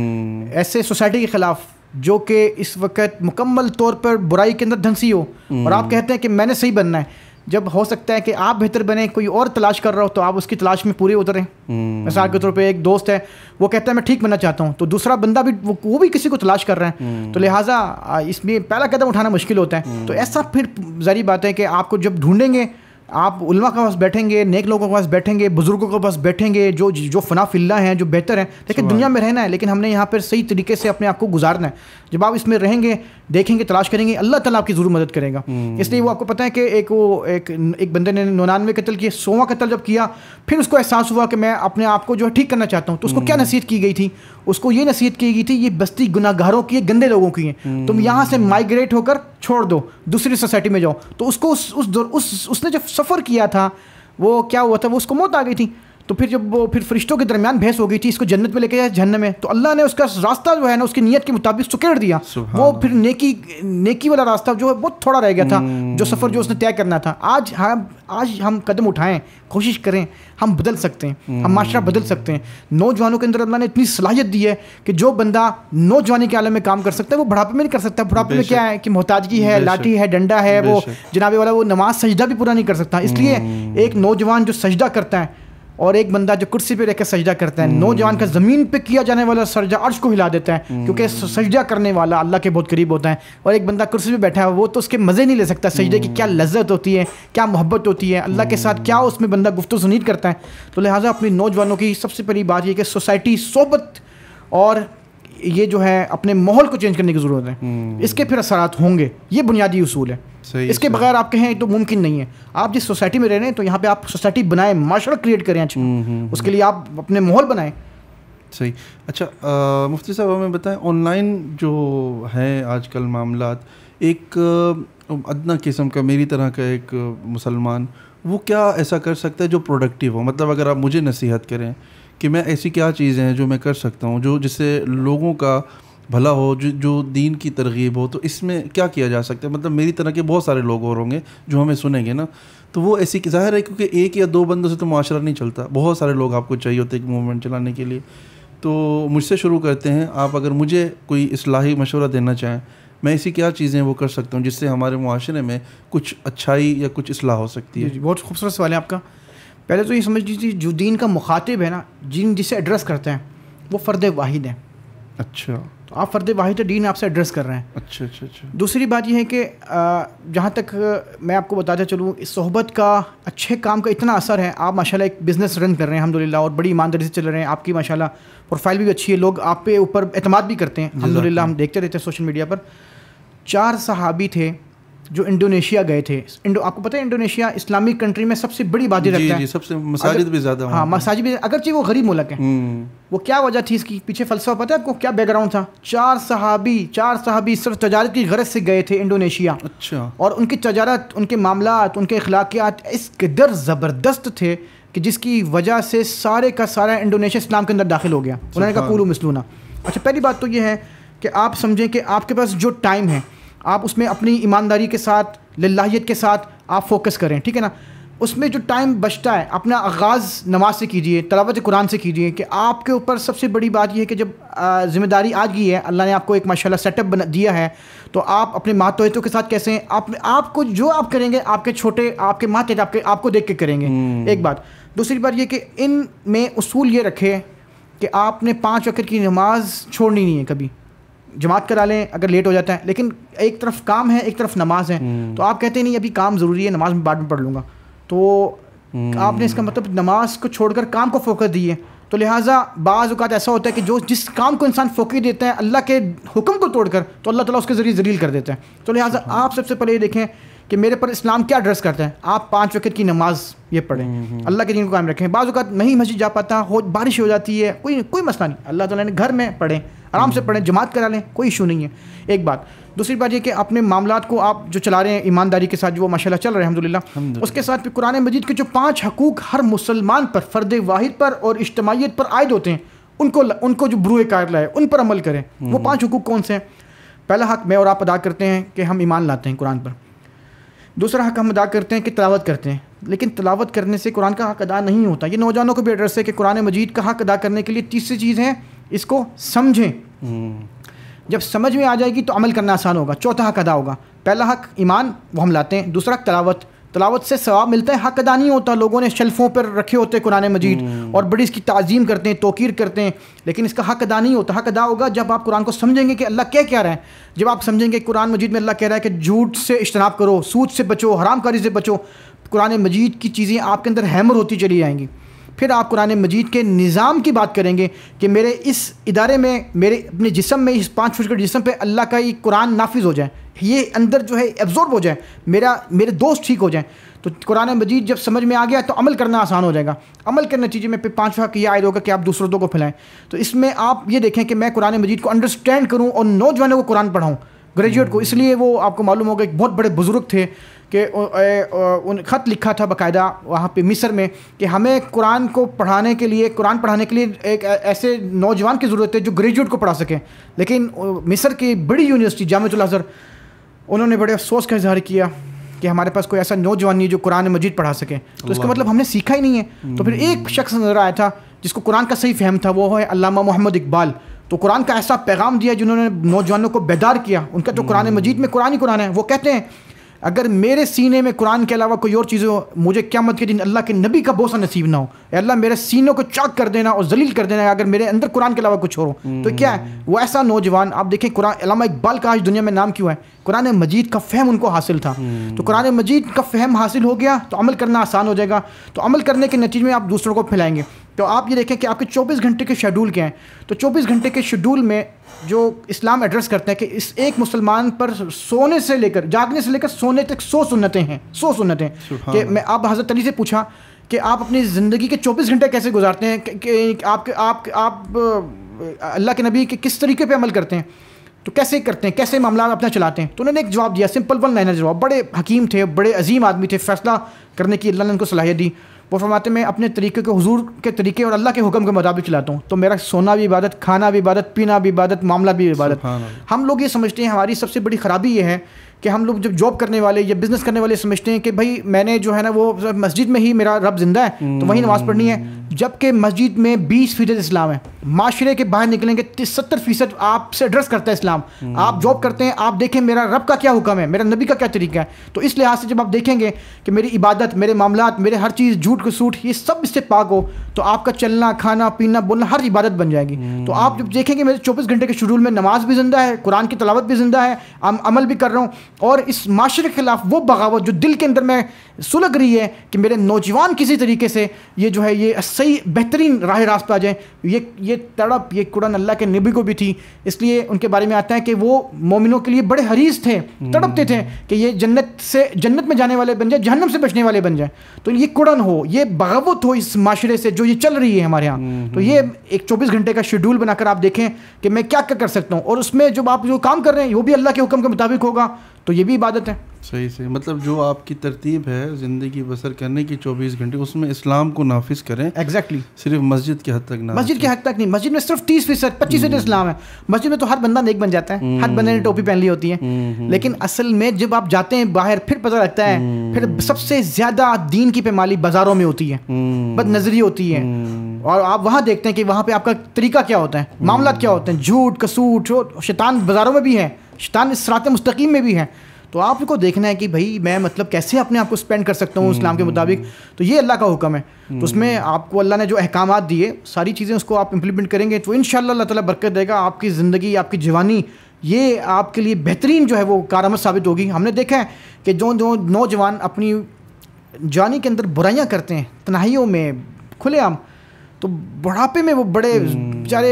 ऐसे सोसाइटी के खिलाफ जो कि इस वक्त मुकम्मल तौर पर बुराई के अंदर धंसी हो और आप हम्म। कहते हैं कि मैंने सही बनना है जब हो सकता है कि आप बेहतर बने कोई और तलाश कर रहा हो तो आप उसकी तलाश में पूरे उतरें हम्म। मिसाल के तौर पे एक दोस्त है वो कहता है मैं ठीक बनना चाहता हूँ तो दूसरा बंदा भी वो, वो भी किसी को तलाश कर रहा है हम्म। तो लिहाजा इसमें पहला कदम उठाना मुश्किल होता है तो ऐसा फिर जारी बात है कि आपको जब ढूंढेंगे आप उलमा के पास बैठेंगे नेक लोगों के पास बैठेंगे बुज़ुर्गों के पास बैठेंगे जो जो फनाफिल्ला हैं जो बेहतर हैं लेकिन दुनिया में रहना है लेकिन हमने यहाँ पर सही तरीके से अपने आप को गुजारना है जब आप इसमें रहेंगे देखेंगे तलाश करेंगे अल्लाह तला आपकी ज़रूर मदद करेगा हम्म। इसलिए वो आपको पता है कि एक वो एक एक बंदे ने नौनानवे कत्ल किए सोवा कत्ल जब किया फिर उसको एहसास हुआ कि मैं अपने आप को जो है ठीक करना चाहता हूँ तो उसको क्या हम्म। नसीहत की गई थी उसको ये नसीहत की गई थी ये बस्ती गुनागारों की गंदे लोगों की है हम्म। तुम यहाँ से माइग्रेट होकर छोड़ दो दूसरी सोसाइटी में जाओ तो उसको उस उस उस उसने जो सफ़र किया था वो क्या हुआ था वो उसको मौत आ गई थी तो फिर जब वो फिर फरिश्तों के दरमियान भैंस हो गई थी इसको जन्नत में लेके जाए जहन में तो अल्लाह ने उसका रास्ता जो है ना उसकी नीयत के मुताबिक सुकेड़ दिया वो फिर नेकी नेकी वाला रास्ता जो है बहुत थोड़ा रह गया था हम्म। जो सफ़र जो उसने तय करना था आज हम आज हम कदम उठाएं कोशिश करें हम बदल सकते हैं हम हम्म। माशरा बदल सकते हैं नौजवानों के अंदर अल्लाह ने इतनी सलाहियत दी है कि जो बंदा नौजवानी के आलम में काम कर सकता है वो बुढ़ापे में नहीं कर सकता बुढ़ापे में क्या है कि मोहताजगी है लाठी है डंडा है वो जनाबे वाला वो नमाज सजदा भी पूरा नहीं कर सकता इसलिए हम्म। एक नौजवान जो सजदा करता है और एक बंदा जो कुर्सी पे रहकर सजदा करता है हम्म। नौजवान का ज़मीन पे किया जाने वाला सजदा अर्श को हिला देता है हम्म। क्योंकि सजदा करने वाला अल्लाह के बहुत करीब होता है और एक बंदा कुर्सी पे बैठा है वो तो उसके मज़े नहीं ले सकता सजदे की हम्म। क्या लज्जत होती है क्या मोहब्बत होती है अल्लाह के साथ क्या उसमें बंदा गुफ्तु सुनीद करता है तो लिहाजा अपने नौजवानों की सबसे पहली बात यह कि सोसाइटी सोबत और ये जो है अपने माहौल को चेंज करने की ज़रूरत है हम्म। इसके फिर असरात होंगे ये बुनियादी असूल है सही इसके बगैर आप कहें तो मुमकिन नहीं है आप जिस सोसाइटी में रह रहे हैं तो यहाँ पे आप सोसाइटी बनाएं माशरा क्रिएट करें अच्छा उसके लिए आप अपने माहौल बनाएं सही अच्छा आ, मुफ्ती साहब हमें बताएं ऑनलाइन जो है आजकल मामला एक अदना किस्म का मेरी तरह का एक मुसलमान वो क्या ऐसा कर सकता है जो प्रोडक्टिव हो मतलब अगर आप मुझे नसीहत करें कि मैं ऐसी क्या चीज़ें हैं जो मैं कर सकता हूँ जो जिससे लोगों का भला हो जो जो दीन की तरगीब हो तो इसमें क्या किया जा सकता है मतलब मेरी तरह के बहुत सारे लोग और होंगे जो हमें सुनेंगे ना तो वो ऐसी ज़ाहिर है क्योंकि एक या दो बंदों से तो माशरा नहीं चलता बहुत सारे लोग आपको चाहिए होते हैं मूवमेंट चलाने के लिए तो मुझसे शुरू करते हैं आप अगर मुझे कोई असलाही मशवरा देना चाहें मैं ऐसी क्या चीज़ें वो कर सकता हूँ जिससे हमारे माशरे में कुछ अच्छाई या कुछ असलाह हो सकती है बहुत खूबसूरत सवाल है आपका पहले तो ये समझ लीजिए जो दीन का मुखातिब है ना जिन जिसे एड्रेस करते हैं वो फ़र्द वाहिद हैं अच्छा तो आप फ़र्द वाहिद दीन आपसे एड्रेस कर रहे हैं अच्छा अच्छा अच्छा दूसरी बात यह है कि जहाँ तक मैं आपको बताता चलूँ इस सोहबत का अच्छे काम का इतना असर है आप माशाल्लाह एक बिज़नेस रन कर रहे हैं अलहमदिल्ला और बड़ी ईमानदारी से चल रहे हैं आपकी माशाल्लाह प्रोफाइल भी अच्छी है लोग आप पे ऊपर अतमाद भी करते हैं अलहमदिल्ला हम देखते रहते हैं सोशल मीडिया पर चार सहाबी थे जो इंडोनेशिया गए थे इंडो आपको पता है इंडोनेशिया इस्लामिक कंट्री में सबसे बड़ी बाजी जी, रखता जी, है सबसे मसाजिद भी ज़्यादा हाँ मसाजिद भी अगरचे वो गरीब मुल्क है हम्म। वो क्या वजह थी इसकी पीछे फलसफा पता है आपको क्या बैकग्राउंड था चार सहाबी चार सहाबी सिर्फ तजारत की गरज से गए थे इंडोनेशिया अच्छा और उनकी तजारत उनके मामला उनके अखलाकियात इस कदर ज़बरदस्त थे कि जिसकी वजह से सारे का सारा इंडोनेशिया इस्लाम के अंदर दाखिल हो गया उन्होंने कहा कुलू मसलूना अच्छा पहली बात तो ये है कि आप समझें कि आपके पास जो टाइम है आप उसमें अपनी ईमानदारी के साथ लाहीत के साथ आप फोकस करें ठीक है ना उसमें जो टाइम बचता है अपना आगाज़ नमाज से कीजिए तलावत कुरान से कीजिए कि आपके ऊपर सबसे बड़ी बात यह है कि जब ज़िम्मेदारी आ गई है अल्लाह ने आपको एक माशाल्लाह सेटअप बना दिया है तो आप अपने मातोहतों के साथ कैसे हैं आप आपको जो आप करेंगे आपके छोटे आपके मातहत आपके आपको देख के करेंगे हम्म। एक बात दूसरी बात यह कि इन में असूल ये रखें कि आपने पाँच वक्त की नमाज छोड़नी नहीं है कभी जमात करा लें अगर लेट हो जाता है लेकिन एक तरफ काम है एक तरफ नमाज है हम्म। तो आप कहते नहीं अभी काम ज़रूरी है नमाज में बाद में पढ़ लूंगा तो हम्म। आपने इसका मतलब नमाज को छोड़कर काम को फोकस दी है तो लिहाजा बाज़ अवत ऐसा होता है कि जो जिस काम को इंसान फोकस देता है अल्लाह के हुक्म को तोड़कर तो अल्लाह ताला उसके ज़रिए जलील कर देते हैं तो लिहाजा अच्छा। आप सबसे पहले ये देखें कि मेरे पर इस्लाम क्या ड्रेस करता है आप पाँच वक्त की नमाज ये पढ़ें हम्म, अल्लाह के दिन को कायम रखें बाज़ात नहीं मस्जिद जा पाता हो बारिश हो जाती है कोई कोई मसला नहीं अल्लाह ताला ने घर में पढ़ें आराम से पढ़ें जमात करा लें कोई इशू नहीं है एक बात दूसरी बात ये कि अपने मामला को आप जो चला रहे हैं ईमानदारी के साथ जो माशाला चल रहे हैं अलहमदिल्ला उसके साथ भी कुरान मजीद के जो पाँच हकूक हर मुसलमान पर फ़र्द वाहिद पर और इज्तमाहीत पर आयद होते हैं उनको उनको जो ब्रूए कार लाए उन पर अमल करें हम्म। वो पाँच हकूक कौन से हैं पहला हक मैं और आप अदा करते हैं कि हम ईमान लाते हैं कुरान पर दूसरा हक हम अदा करते हैं कि तलावत करते हैं लेकिन तलावत करने से कुरान का हक अदा नहीं होता ये नौजवानों को भी एड्रेस है कि कुरान मजीद का हक अदा करने के लिए तीसरी चीज़ है इसको समझें हम्म। जब समझ में आ जाएगी तो अमल करना आसान होगा चौथा हक अदा होगा पहला हक ईमान वो हम लाते हैं दूसरा हक तलावत तलावत से सवाब मिलता है हक अदा नहीं होता लोगों ने शेल्फ़ों पर रखे होते कुरान मजीद हम्म। और बड़ी इसकी तज़ीम करते हैं तोकीर करते हैं लेकिन इसका हक अदा नहीं होता हक अदा होगा जब आप कुरान को समझेंगे कि अल्लाह क्या कह रहा है जब आप समझेंगे कुरान मजीद में अल्लाह कह रहा है कि झूठ से इजतनाब करो सूद से बचो हराम कारी से बचो कुरान मजीद की चीज़ें आपके अंदर हैमर होती चली जाएंगी फिर आप कुरान मजीद के निज़ाम की बात करेंगे कि मेरे इस इदारे में मेरे अपने जिसम में इस पाँच फुट के जिसम पे अल्लाह का ये कुरान नाफिज हो जाए ये अंदर जो है एब्ज़ॉर्ब हो जाए मेरा मेरे दोस्त ठीक हो जाए तो कुरान मजीद जब समझ में आ गया तो अमल करना आसान हो जाएगा अमल के नतीजे में फिर पाँच कि यह आयद होगा कि आप दूसरों दो को फैलाएं तो इसमें आप ये देखें कि मैं कुरान मजीद को अंडरस्टैंड करूँ और नौजवानों को कुरान पढ़ाऊँ ग्रेजुएट को इसलिए वो आपको मालूम होगा एक बहुत बड़े बुज़ुर्ग थे कि उन ख़त लिखा था बाकायदा वहाँ पे मिस्र में कि हमें कुरान को पढ़ाने के लिए कुरान पढ़ाने के लिए एक ऐसे नौजवान की ज़रूरत है जो ग्रेजुएट को पढ़ा सकें लेकिन मिस्र की बड़ी यूनिवर्सिटी अजर उन्होंने बड़े अफसोस का इजहार किया कि हमारे पास कोई ऐसा नौजवान नहीं जो कुरान मजीद पढ़ा सके तो इसका मतलब हमने सीखा ही नहीं है तो फिर एक हम्म। शख्स नज़र आया था जिसको कुरान का सही फहम था वो है अलामा मोहम्मद इकबाल तो कुरान का ऐसा पैगाम दिया जिन्होंने नौजवानों को बेदार किया उनका तो हम्म। कुरान मजीद में कुरान ही कुरान है वो कहते हैं अगर मेरे सीने में कुरान के अलावा कोई और चीज़ हो मुझे क्या मत के दिन अल्लाह के नबी का बोसा नसीब ना हो अल्लाह मेरे सीनों को चाक कर देना और जलील कर देना अगर मेरे अंदर कुरान के अलावा कुछ हो तो क्या है वो ऐसा नौजवान आप देखें कुरान अलामा इकबाल का आज दुनिया में नाम क्यों है कुरान मजीद का फ़हम उनको हासिल था तो कुरान मजीद का फ़हम हासिल हो गया तो अमल करना आसान हो जाएगा तो अमल करने के नतीजे में आप दूसरों को फैलाएंगे तो आप ये देखें कि आपके 24 घंटे के शेड्यूल क्या हैं तो 24 घंटे के शेड्यूल में जो इस्लाम एड्रेस करते हैं कि इस एक मुसलमान पर सोने से लेकर जागने से लेकर सोने तक सौ सुनते हैं सौ सुन्नतें कि मैं आप हज़रत अली से पूछा कि आप अपनी ज़िंदगी के 24 घंटे कैसे गुजारते हैं कि, आपके आप आप, आप अल्लाह के नबी के किस तरीके पे अमल करते हैं तो कैसे करते हैं कैसे मामला अपना चलाते हैं तो उन्होंने एक जवाब दिया सिंपल वन लाइनर जवाब बड़े हकीम थे बड़े अजीम आदमी थे फैसला करने की अल्लाह ने उनको सलाहियत दी वो फरमाते मैं अपने तरीके को हजूर के तरीके और अल्लाह के हुक्म के मुताबिक चलाता हूँ तो मेरा सोना भी इबादत खाना भी इबादत पीना भी इबादत मामला भी इबादत हम लोग ये समझते हैं हमारी सबसे बड़ी ख़राबी ये है कि हम लोग जब जॉब करने वाले या बिजनेस करने वाले समझते हैं कि भाई मैंने जो है ना वो मस्जिद में ही मेरा रब जिंदा है तो वहीं नमाज पढ़नी है हम्म। जबकि मस्जिद में बीस फीसद इस्लाम है माशरे के बाहर निकलेंगे तो सत्तर फीसद आपसे एड्रेस करता है इस्लाम हम्म। आप जॉब करते हैं आप देखें मेरा रब का क्या हुक्म है मेरा नबी का क्या तरीका है तो इस लिहाज से जब आप देखेंगे कि मेरी इबादत मेरे मामला मेरे हर चीज़ झूठ को सूट ये सब इससे पाक हो तो आपका चलना खाना पीना बोलना हर इबादत बन जाएगी तो आप जब हम्म। देखेंगे मेरे चौबीस घंटे के शेड्यूल में नमाज भी जिंदा है कुरान की तलावत भी जिंदा है अमल भी कर रहा हूँ और इस माशरे के ख़िलाफ़ वो बगावत जो दिल के अंदर में सुलग रही है कि मेरे नौजवान किसी तरीके से ये जो है ये सही बेहतरीन राह रास्त आ जाए ये ये तड़प ये कुरान अल्लाह के नबी को भी थी इसलिए उनके बारे में आता है कि वो मोमिनों के लिए बड़े हरीज थे हम्म। तड़पते थे कि ये जन्नत से जन्नत में जाने वाले बन जाए जहनम से बचने वाले बन जाए तो ये कुड़न हो ये बगावत हो इस माशरे से जो ये चल रही है हमारे यहाँ हम्म, तो ये हम्म। एक चौबीस घंटे का शेड्यूल बनाकर आप देखें कि मैं क्या क्या कर सकता हूँ और उसमें जब आप जो काम कर रहे हैं वो भी अल्लाह के हुक्म के मुताबिक होगा तो ये भी इबादत है सही सही मतलब जो आपकी तरतीब है ज़िंदगी बसर करने की चौबीस घंटे उसमें इस्लाम को नाफिज करें एग्जैक्टली exactly. सिर्फ मस्जिद के हद तक ना मस्जिद के हद तक नहीं मस्जिद में सिर्फ तीस फीसद पच्चीस फीसद हम्म। इस्लाम है मस्जिद में तो हर बंदा नेक बन जाता है हर बंदे ने टोपी पहन ली होती है हम्म, हम्म। लेकिन असल में जब आप जाते हैं बाहर फिर पता लगता है फिर सबसे ज़्यादा दीन की पैमाली बाज़ारों में होती है बद नजरी होती है और आप वहाँ देखते हैं कि वहाँ पे आपका तरीका क्या होता है मामला क्या होते हैं झूठ कसूट शैतान बाज़ारों में भी है शैतान इस सरात मुस्तकीम में भी हैं तो आपको देखना है कि भाई मैं मतलब कैसे अपने आप को स्पेंड कर सकता हूँ इस्लाम के हम्म, मुताबिक हम्म। तो ये अल्लाह का हुक्म है तो हम्म, उसमें आपको अल्लाह ने जो अहकाम दिए सारी चीज़ें उसको आप इम्प्लीमेंट करेंगे तो इन अल्लाह तला बरकत देगा आपकी ज़िंदगी आपकी जवानी ये आपके लिए बेहतरीन जो है वो कारामद साबित होगी हमने देखा है कि जो जो नौजवान अपनी जानी के अंदर बुराइयाँ करते हैं तनाइयों में खुलेआम तो बुढ़ापे में वो बड़े बेचारे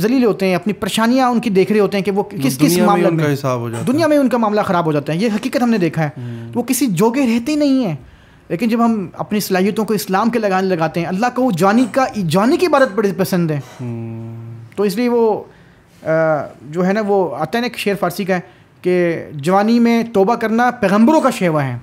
जलील होते हैं अपनी परेशानियां उनकी देख रहे होते हैं कि वो मतलब किस किस मामले में हिसाब हो जाता दुनिया में उनका मामला ख़राब हो जाता है ये हकीकत हमने देखा है तो वो किसी जोगे रहते ही नहीं है लेकिन जब हम अपनी सलाहियतों को इस्लाम के लगाने लगाते हैं अल्लाह को वो जानी का जानी की इबादत बड़ी पसंद है हम्म। तो इसलिए वो जो है ना वो आता है ना एक शेर फारसी का है कि जवानी में तोबा करना पैगम्बरों का शेवा है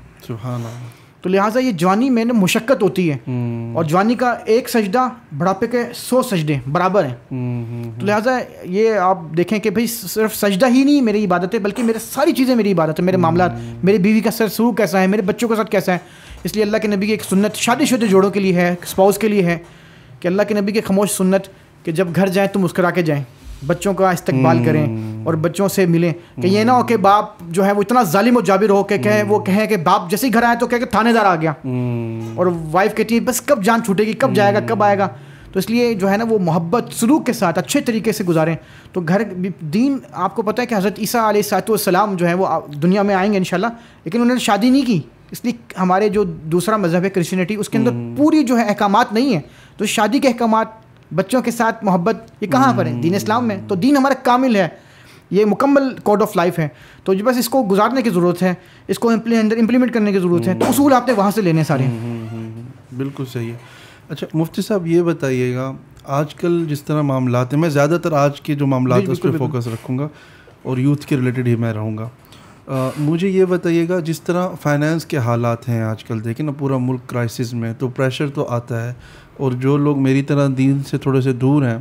तो लिहाजा ये जवानी में ना मुशक्क़त होती है हम्म। और जवानी का एक सजदा बुढ़ापे के सौ सजदे बराबर हैं हम्म, हम्म, तो लिहाजा ये आप देखें कि भाई सिर्फ सजदा ही नहीं मेरी इबादत है बल्कि मेरे सारी चीज़ें मेरी इबादत है मेरे मामला मेरी बीवी का सर सरू कैसा है मेरे बच्चों के साथ कैसा है इसलिए अल्लाह के नबी की एक सुन्नत शादीशुदा जोड़ों के लिए है स्पाउस के लिए है कि अल्लाह के नबी की खामोश सुन्नत कि जब घर जाएँ तो मुस्करा के जाएँ बच्चों का इस्तेबाल करें हम्म। और बच्चों से मिलें कि ये ना हो कि बाप जो है वो इतना जालिम और जाबिर हो के कहें वो हम्म। कहें कि बाप जैसे ही घर आए तो कहें कि थानेदार आ गया हम्म। और वाइफ कहती है बस कब जान छूटेगी कब जाएगा कब आएगा तो इसलिए जो है ना वो मोहब्बत सलूक के साथ अच्छे तरीके से गुजारें तो घर दीन आपको पता है कि हज़रत ईसा सलाम जो है वो दुनिया में आएंगे इन लेकिन उन्होंने शादी नहीं की इसलिए हमारे जो दूसरा मज़हब है क्रिश्चनिटी उसके अंदर पूरी जो है अहकाम नहीं है तो शादी के अहकाम बच्चों के साथ मोहब्बत ये कहाँ पर है दीन इस्लाम में तो दीन हमारा कामिल है ये मुकम्मल कोड ऑफ लाइफ है तो बस इसको गुजारने की ज़रूरत है इसको इम्प्लीमेंट करने की ज़रूरत है तो असूल हम्म। आपने वहाँ से लेने सारे हम्म, हम्म, बिल्कुल सही है अच्छा मुफ्ती साहब ये बताइएगा आजकल जिस तरह मामला हैं मैं ज़्यादातर आज के जो मामला है उस पर फोकस रखूँगा और यूथ के रिलेटेड ही मैं रहूँगा मुझे ये बताइएगा जिस तरह फाइनेंस के हालात हैं आजकल देखें ना पूरा मुल्क क्राइसिस में तो प्रेशर तो आता है और जो लोग मेरी तरह दीन से थोड़े से दूर हैं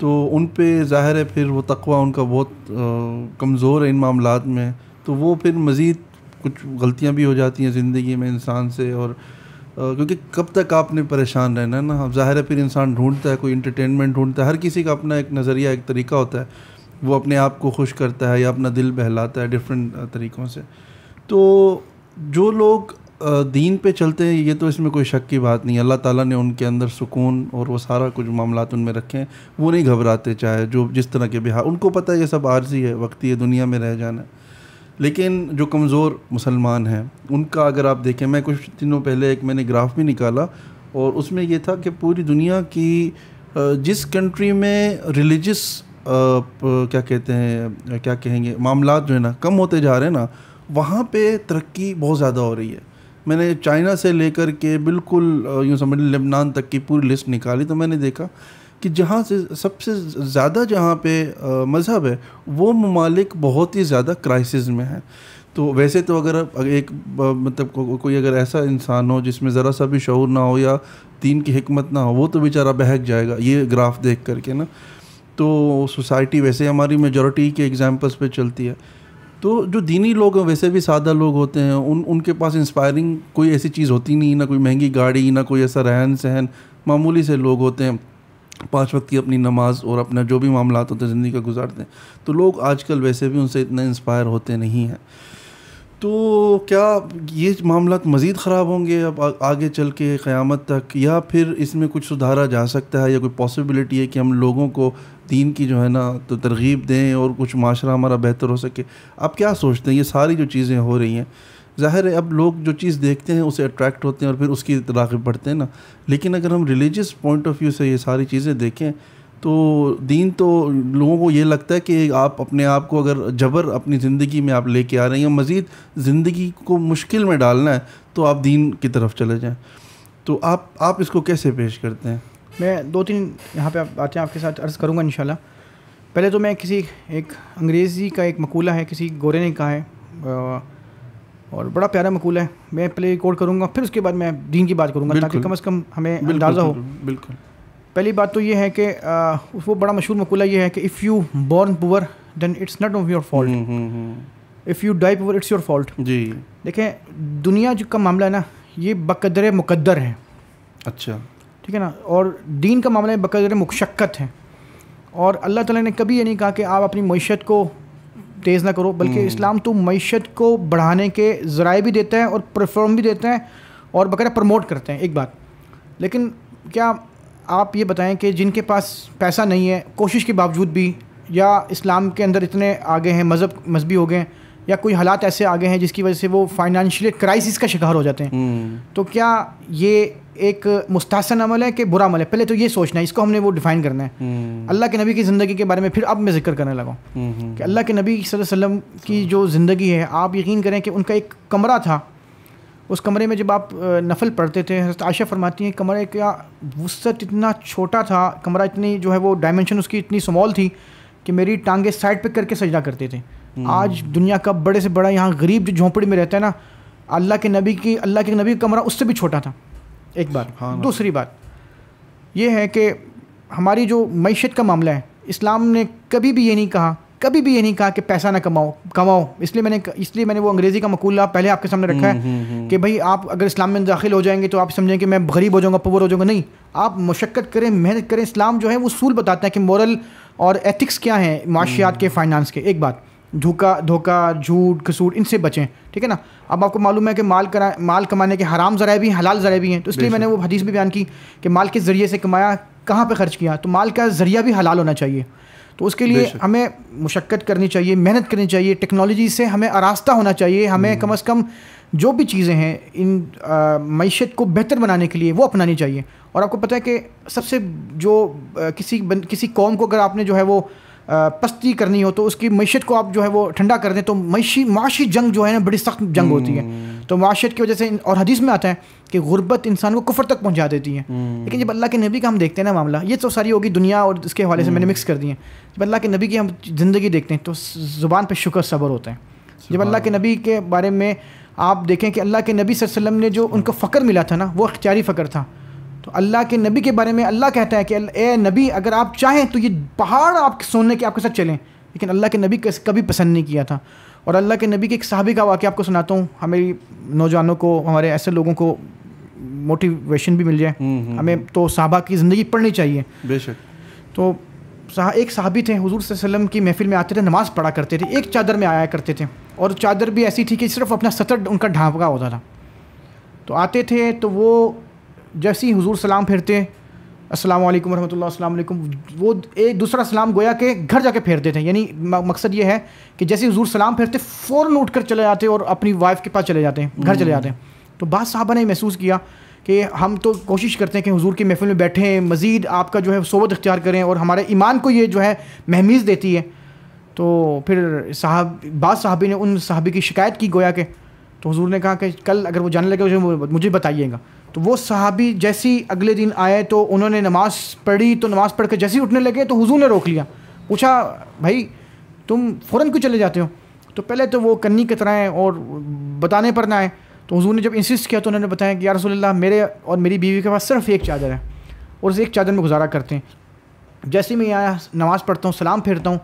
तो उन पे ज़ाहिर है फिर वो तकवा उनका बहुत कमज़ोर है इन मामला में तो वो फिर मज़ीद कुछ गलतियाँ भी हो जाती हैं ज़िंदगी में इंसान से और क्योंकि कब तक आपने परेशान रहना है ना ज़ाहिर है फिर इंसान ढूंढता है कोई इंटरटेनमेंट ढूंढता है हर किसी का अपना एक नज़रिया एक तरीका होता है वो अपने आप को खुश करता है या अपना दिल बहलाता है डिफरेंट तरीक़ों से तो जो लोग दीन पे चलते हैं ये तो इसमें कोई शक की बात नहीं अल्लाह ताला ने उनके अंदर सुकून और वो सारा कुछ मामला उनमें रखे हैं वो नहीं घबराते चाहे जो जिस तरह के बिहार उनको पता है ये सब आर्जी है वक्ती है दुनिया में रह जाना लेकिन जो कमज़ोर मुसलमान हैं उनका अगर आप देखें मैं कुछ दिनों पहले एक मैंने ग्राफ भी निकाला और उसमें यह था कि पूरी दुनिया की जिस कंट्री में रिलीजस क्या कहते हैं क्या कहेंगे मामला जो है ना कम होते जा रहे हैं ना वहाँ पे तरक्की बहुत ज़्यादा हो रही है मैंने चाइना से लेकर के बिल्कुल यूँ समझ लेबनान तक की पूरी लिस्ट निकाली तो मैंने देखा कि जहाँ से सबसे ज़्यादा जहाँ पे मज़हब है वो ममालिक बहुत ही ज़्यादा क्राइसिस में है तो वैसे तो अगर एक मतलब को, कोई अगर ऐसा इंसान हो जिसमें ज़रा सा भी शौर ना हो या दीन की हमत ना हो वो तो बेचारा बहक जाएगा ये ग्राफ देख करके ना तो सोसाइटी वैसे हमारी मेजोरिटी के एग्ज़ाम्पल्स पे चलती है तो जो दीनी लोग हैं वैसे भी सादा लोग होते हैं उन उनके पास इंस्पायरिंग कोई ऐसी चीज़ होती नहीं ना कोई महंगी गाड़ी ना कोई ऐसा रहन सहन मामूली से लोग होते हैं पाँच वक्त की अपनी नमाज और अपना जो भी मामला होते हैं ज़िंदगी का गुजारते हैं तो लोग आजकल वैसे भी उनसे इतना इंस्पायर होते नहीं हैं तो क्या ये मामला मज़ीद ख़राब होंगे अब आगे चल के क़्यामत तक या फिर इसमें कुछ सुधारा जा सकता है या कोई पॉसिबिलिटी है कि हम लोगों को दीन की जो है ना तो तरगीब दें और कुछ माशरा हमारा बेहतर हो सके आप क्या सोचते हैं ये सारी जो चीज़ें हो रही हैं ज़ाहिर है अब लोग जो चीज़ देखते हैं उसे अट्रैक्ट होते हैं और फिर उसकी रागब बढ़ते हैं ना लेकिन अगर हम रिलीजियस पॉइंट ऑफ व्यू से ये सारी चीज़ें देखें तो दीन तो लोगों को ये लगता है कि आप अपने आप को अगर जबर अपनी ज़िंदगी में आप लेके आ रहे हैं या मज़ीद ज़िंदगी को मुश्किल में डालना है तो आप दीन की तरफ चले जाएँ तो आप आप इसको कैसे पेश करते हैं मैं दो तीन यहाँ पे आप आते हैं आपके साथ अर्ज़ करूँगा इन पहले तो मैं किसी एक अंग्रेज़ी का एक मकूला है किसी गोरे ने कहा है और बड़ा प्यारा मकूला है मैं पहले रिकॉर्ड करूँगा फिर उसके बाद मैं दीन की बात करूँगा ताकि कम अज़ कम हमें अंदाज़ा हो बिल्कुल पहली बात तो ये है कि वो बड़ा मशहूर मकूला ये है कि if you born poor then it's not of your fault if you die poor it's your fault जी देखें दुनिया जो का मामला है ना ये बकदर मुकद्दर है अच्छा ठीक है ना और दीन का मामला बकदर मुशक्क़त है और अल्लाह ताला ने कभी ये नहीं कहा कि आप अपनी मीशत को तेज़ ना करो बल्कि हम्म। इस्लाम तो मीशत को बढ़ाने के ज़राए भी देते हैं और परफॉर्म भी देते हैं और बकरा प्रमोट करते हैं एक बात लेकिन क्या आप ये बताएं कि जिनके पास पैसा नहीं है कोशिश के बावजूद भी या इस्लाम के अंदर इतने आगे हैं मज़हब मजहबी हो गए या कोई हालात ऐसे आगे हैं जिसकी वजह से वो फाइनेंशियल क्राइसिस का शिकार हो जाते हैं हम्म। तो क्या ये एक मुस्तासन अमल है कि बुरा अमल है पहले तो ये सोचना है इसको हमने वो डिफ़ाइन करना है हम्म। अल्लाह के नबी की ज़िंदगी के बारे में फिर अब मैं जिक्र करने लगा हम्म, कि अल्लाह के नबी वसल्लम की जो ज़िंदगी है आप यकीन करें कि उनका एक कमरा था उस कमरे में जब आप नफल पढ़ते थे हजरत आयशा फरमाती हैं कमरे का वसत इतना छोटा था कमरा इतनी जो है वो डायमेंशन उसकी इतनी स्मॉल थी कि मेरी टांगे साइड पे करके सजदा करते थे हम्म। आज दुनिया का बड़े से बड़ा यहाँ गरीब जो झोंपड़ी में रहता है ना अल्लाह के नबी की अल्लाह के नबी का कमरा उससे भी छोटा था एक बार हाँ, हाँ। दूसरी बात यह है कि हमारी जो मीशत का मामला है इस्लाम ने कभी भी ये नहीं कहा कभी भी ये नहीं कहा कि पैसा ना कमाओ कमाओ इसलिए मैंने इसलिए मैंने वो अंग्रेज़ी का मकूला पहले आपके सामने रखा है हम्म, हम्म, कि हम्म। भाई आप अगर इस्लाम में दाखिल हो जाएंगे तो आप समझें कि मैं गरीब हो जाऊँगा पुअर हो जाऊँगा नहीं आप मशक्क़त करें मेहनत करें इस्लाम जो है वो सूल बताता है कि मॉरल और एथिक्स क्या हैं माशियात के फाइनेंस के एक बात धोखा धोखा झूठ खसूट इनसे बचें ठीक है ना अब आपको मालूम है कि माल करा माल कमाने के हराम ज़रा भी हैं हलाल ज़रा भी हैं तो इसलिए मैंने वो हदीस भी बयान की कि माल के ज़रिए से कमाया कहाँ पे खर्च किया तो माल का ज़रिया भी हलाल होना चाहिए तो उसके लिए हमें मुशक्क़त करनी चाहिए मेहनत करनी चाहिए टेक्नोलॉजी से हमें आरास्ता होना चाहिए हमें हम्म। कम अज़ कम जो भी चीज़ें हैं इन मीशत को बेहतर बनाने के लिए वो अपनानी चाहिए और आपको पता है कि सबसे जो आ, किसी बन, किसी कौम को अगर आपने जो है वो आ, पस्ती करनी हो तो उसकी मीशत को आप जो है वो ठंडा कर दें तो मीशी माशी जंग जो है ना बड़ी सख्त जंग हम्म। होती है तो माशत की वजह से और हदीस में आता है कि गुर्बत इंसान को कुफर तक पहुंचा देती है हम्म। लेकिन जब अल्लाह के नबी का हम देखते हैं ना मामला ये तो सारी होगी दुनिया और इसके हवाले से मैंने मिक्स कर दिए जब अल्लाह के नबी की हम ज़िंदगी देखते हैं तो ज़ुबान पर शुक्र सबर होते हैं जब अल्लाह के नबी के बारे में आप देखें कि अल्लाह के नबी वसल्लम ने जो उनको फ़ख्र मिला था ना वो अख्तियारी फ़क्र था तो अल्लाह के नबी के बारे में अल्लाह कहता है कि ए नबी अगर आप चाहें तो ये पहाड़ आप सोने के आपके साथ चलें लेकिन अल्लाह के नबी कभी पसंद नहीं किया था और अल्लाह के नबी के एक सहाबी का वाक्य आपको सुनाता हूँ हमारी नौजवानों को हमारे ऐसे लोगों को मोटिवेशन भी मिल जाए हम्म, हम्म, हमें हम्म। तो साहबा की ज़िंदगी पढ़नी चाहिए बेशक तो एक साहबी थे हज़ूर वसल्लम की महफिल में आते थे नमाज़ पढ़ा करते थे एक चादर में आया करते थे और चादर भी ऐसी थी कि सिर्फ अपना सतर उनका ढांपका होता था तो आते थे तो वो जैसे ही हजूर सलाम फेरते अस्सलाम वालेकुम अस्सलाम वालेकुम वो एक दूसरा सलाम गोया के घर जाके फेरते थे यानी मकसद ये है कि जैसे हजूर सलाम फेरते फ़ौर उठ कर चले जाते और अपनी वाइफ के पास चले जाते हैं घर चले हम्म। जाते हैं तो बाद साहबा ने महसूस किया कि हम तो कोशिश करते हैं कि हजूर की महफिल में बैठें मज़ीद आपका जो है सोबत इख्तियार करें और हमारे ईमान को ये जो है महमीज़ देती है तो फिर साहब बाद साहबी ने उन साहबी की शिकायत की गोया के तो हजूर ने कहा कि कल अगर वो जाने लगे तो मुझे बताइएगा तो वो साहबी जैसे ही अगले दिन आए तो उन्होंने नमाज़ पढ़ी तो नमाज़ पढ़ कर जैसे ही उठने लगे तो हुजूर ने रोक लिया पूछा भाई तुम फ़ौरन क्यों चले जाते हो तो पहले तो वो कन्नी कतराएँ और बताने पर ना आए तो हजू ने जब इंसिस्ट किया तो उन्होंने बताया कि यार रसोल्ला मेरे और मेरी बीवी के पास सिर्फ एक चादर है और उस एक चादर में गुजारा करते हैं जैसे मैं यहाँ नमाज़ पढ़ता हूँ सलाम फेरता हूँ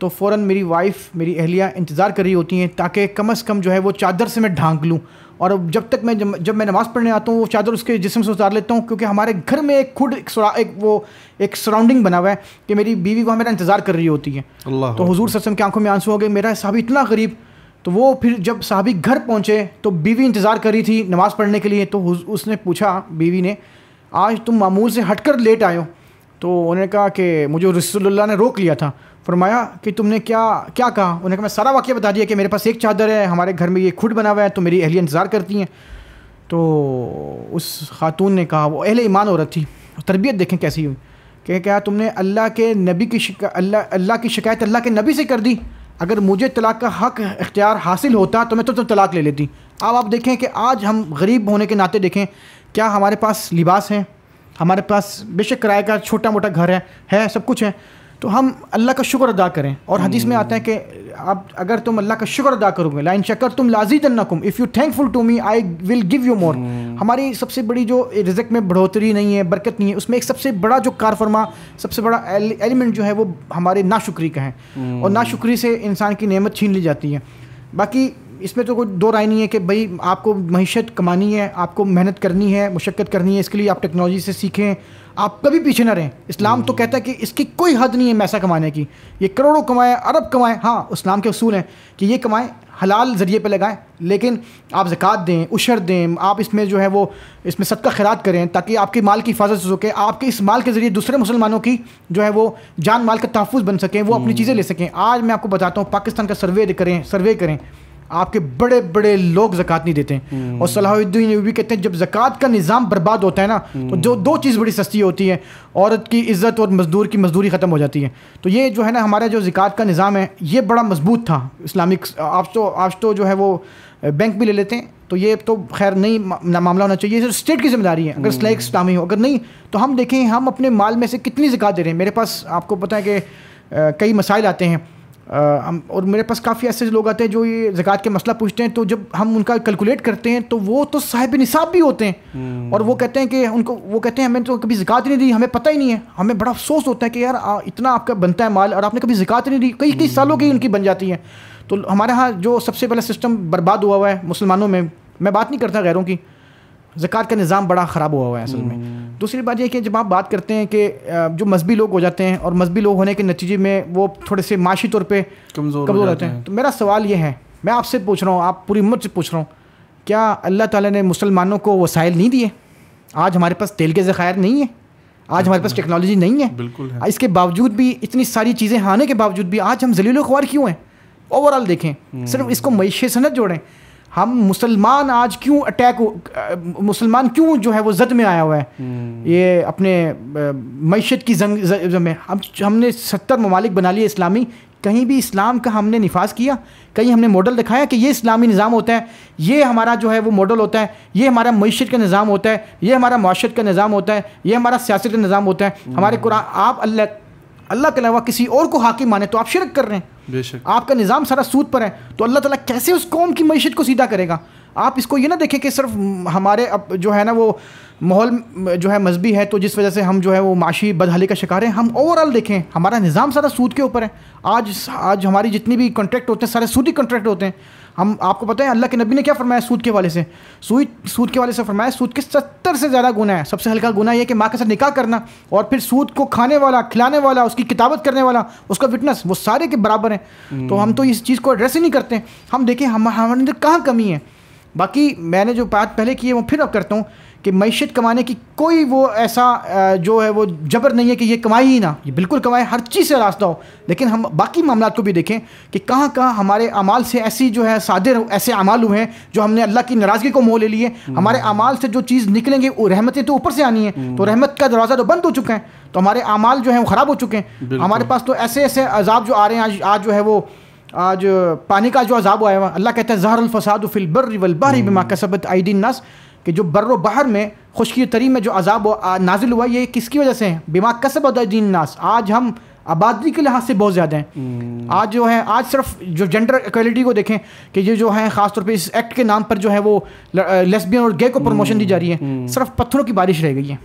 तो फ़ौर मेरी वाइफ़ मेरी अहलिया इंतज़ार कर रही होती हैं ताकि कम अज़ कम जो है वो चादर से मैं ढांक लूँ और जब तक मैं जब, मैं नमाज़ पढ़ने आता हूँ वो चादर उसके जिसम से उतार लेता हूँ क्योंकि हमारे घर में एक खुद एक, एक वो एक सराउंडिंग बना हुआ है कि मेरी बीवी वहाँ मेरा इंतज़ार कर रही होती है तो हजूर ससम की आंखों में आंसू हो गए मेरा साहब इतना गरीब तो वो फिर जब साहबी घर पहुँचे तो बीवी इंतज़ार कर रही थी नमाज़ पढ़ने के लिए तो उसने पूछा बीवी ने आज तुम मामूल से हट कर लेट आयो तो उन्होंने कहा कि मुझे रसोल्ला ने रोक लिया था फरमाया कि तुमने क्या क्या कहा उन्होंने कहा मैं सारा वाक्य बता दिया कि मेरे पास एक चादर है हमारे घर में ये खुद बना हुआ है तो मेरी अहलिया इंतज़ार करती हैं तो उस खातून ने कहा वो अहल ईमान औरत थी तरबियत देखें कैसी हुई कि क्या तुमने अल्लाह के नबी की शिका अल्लाह अल्लाह की शिकायत अल्लाह के नबी से कर दी अगर मुझे तलाक का हक इख्तियार हासिल होता तो मैं तो, तो तलाक ले लेती अब आप देखें कि आज हम गरीब होने के नाते देखें क्या हमारे पास लिबास हैं हमारे पास बेशक किराए का छोटा मोटा घर है है सब कुछ है तो हम अल्लाह का शुक्र अदा करें और हदीस में आता है कि आप अगर तुम अल्लाह का शुक्र अदा करोगे लाइन शक्कर तुम नकुम if you thankful to me I will give you more हमारी सबसे बड़ी जो रिजक में बढ़ोतरी नहीं है बरकत नहीं है उसमें एक सबसे बड़ा जो कारफरमा सबसे बड़ा एलिमेंट जो है वो हमारे नाशुक्री का है हम्म। और नाशुक्री से इंसान की नियमत छीन ली जाती है बाकी इसमें तो कोई दो राय नहीं है कि भाई आपको मीशत कमानी है आपको मेहनत करनी है मुशक्क़त करनी है इसके लिए आप टेक्नोलॉजी से सीखें आप कभी पीछे ना रहें इस्लाम तो कहता है कि इसकी कोई हद नहीं है पैसा कमाने की ये करोड़ों कमाएँ अरब कमाएँ हाँ इस्लाम के असूल हैं कि ये कमाएँ हलाल ज़रिए पे लगाएं लेकिन आप ज़क़़त दें उशर दें आप इसमें जो है वो इसमें का खैरात करें ताकि आपके माल की हिफाजत हो सके आपके इस माल के ज़रिए दूसरे मुसलमानों की जो है वो जान माल का तहफ़ बन सकें वो अपनी हम्म। चीज़ें ले सकें आज मैं आपको बताता हूँ पाकिस्तान का सर्वे करें सर्वे करें आपके बड़े बड़े लोग जक़ात नहीं देते हैं हम्म। और सलाहुद्दीन भी कहते हैं जब जक़ात का निज़ाम बर्बाद होता है ना तो जो हम्म। दो चीज़ बड़ी सस्ती होती है औरत की इज़्ज़त और मज़दूर की मजदूरी ख़त्म हो जाती है तो ये जो है ना हमारा जो ज़िक़ात का निज़ाम है ये बड़ा मजबूत था इस्लामिक आप तो आप तो जो है वो बैंक भी ले लेते हैं तो ये तो खैर नहीं मामला होना चाहिए सिर्फ स्टेट की जिम्मेदारी है अगर हम्म। स्लैक इस्लामी हो अगर नहीं तो हम देखें हम अपने माल में से कितनी ज़िकात दे रहे हैं मेरे पास आपको पता है कि कई मसाइल आते हैं हम और मेरे पास काफ़ी ऐसे लोग आते हैं जो ये ज़क़़त के मसला पूछते हैं तो जब हम उनका कैलकुलेट करते हैं तो वो तो साहिब निसाब भी होते हैं हम्म। और वो कहते हैं कि उनको वो कहते हैं हमें तो कभी जिकात नहीं दी हमें पता ही नहीं है हमें बड़ा अफसोस होता है कि यार आ, इतना आपका बनता है माल और आपने कभी जिकात नहीं दी कई कई हम्म। सालों की उनकी बन जाती है तो हमारे यहाँ जो सबसे पहला सिस्टम बर्बाद हुआ हुआ है मुसलमानों में मैं बात नहीं करता गैरों की ज़क़़त का निज़ाम बड़ा ख़राब हुआ हुआ है असल में हम्म। दूसरी बात यह कि जब आप बात करते हैं कि जो मजहबी लोग हो जाते हैं और मजहबी लोग होने के नतीजे में वो थोड़े से माशी तौर पर कमज़ोर कमज़ोर रहते हैं तो मेरा सवाल ये है मैं आपसे पूछ रहा हूँ आप पूरी उम्र से पूछ रहा हूँ क्या अल्लाह ताला ने मुसलमानों को वसाइल नहीं दिए आज हमारे पास तेल के ज़खायर नहीं है आज हमारे पास टेक्नोलॉजी नहीं है बिल्कुल है। इसके बावजूद भी इतनी सारी चीज़ें आने के बावजूद भी आज हम जलील अखबार क्यों हैं ओवरऑल देखें हम्म। सिर्फ इसको मीशे से न जोड़ें हम मुसलमान आज क्यों अटैक मुसलमान क्यों जो है वो जद में आया हुआ है हम्म। ये अपने मीशत की जंग, में हम हमने सत्तर ममालिक बना लिए इस्लामी कहीं भी इस्लाम का हमने निफाज किया कहीं हमने मॉडल दिखाया कि ये इस्लामी निज़ाम होता है ये हमारा जो है वो मॉडल होता है ये हमारा मीशत का निज़ाम होता है ये हमारा माशत का निज़ाम होता है ये हमारा सियासत का निज़ाम होता है हम्म। हमारे कुरान आप अल्लाह अल्लाह के अलावा किसी और को हाकिम माने तो आप शिरक कर रहे हैं बेशक आपका निज़ाम सारा सूद पर है तो अल्लाह ताला कैसे उस कौम की मीशत को सीधा करेगा आप इसको ये ना देखें कि सिर्फ हमारे अब जो है ना वो माहौल जो है मजहबी है तो जिस वजह से हम जो है वो माशी बदहाली का शिकार हैं हम ओवरऑल देखें हमारा निज़ाम सारा सूद के ऊपर है आज आज हमारी जितनी भी कॉन्ट्रैक्ट होते हैं सारे सूदी कॉन्ट्रैक्ट होते हैं हम आपको पता है अल्लाह के नबी ने क्या फरमाया सूद के वाले से सूद सूद के वाले से फरमाया सूद के सत्तर से ज़्यादा गुना है सबसे हल्का गुना यह कि माँ के साथ निकाह करना और फिर सूद को खाने वाला खिलाने वाला उसकी किताबत करने वाला उसका विटनेस वो सारे के बराबर हैं तो हम तो इस चीज़ को एड्रेस ही नहीं करते हम देखें हम हमारे अंदर कहाँ कमी है बाकी मैंने जो बात पहले की है वो फिर अब करता हूँ कि मीशत कमाने की कोई वो ऐसा जो है वो जबर नहीं है कि ये कमाई ही ना ये बिल्कुल कमाए हर चीज़ से रास्ता हो लेकिन हम बाकी मामला को भी देखें कि कहाँ कहाँ हमारे अमाल से ऐसी जो है सादिर ऐसे अमाल हुए हैं जो हमने अल्लाह की नाराज़गी को मोह ले लिए हम्म। हमारे अमाल से जो चीज़ निकलेंगे वो रहमतें तो ऊपर से आनी है हम्म। तो रहमत का दरवाज़ा तो बंद हो चुका है तो हमारे अमाल जो है वो ख़राब हो चुके हैं हमारे पास तो ऐसे ऐसे अजाब जो आ रहे हैं आज आज जो है वो आज पानी का जो अजाब आया हुआ अल्लाह कहता है जहरफसाद फिलबर फिल बर्र वल हम्म। बिमा कसबत नस कि जो बर्र बहर में खुशकी तरी में जो अजाब नाजिल हुआ ये किसकी वजह से है बीमा कसब दीन नास आज हम आबादी के लिहाज से बहुत ज़्यादा हैं हम्म। आज जो है आज सिर्फ जो जेंडर इक्वलिटी को देखें कि ये जो है खासतौर पे इस एक्ट के नाम पर जो है वो लेस्बियन और गे को प्रमोशन दी जा रही है हम्म, हम्म। सिर्फ पत्थरों की बारिश रह गई है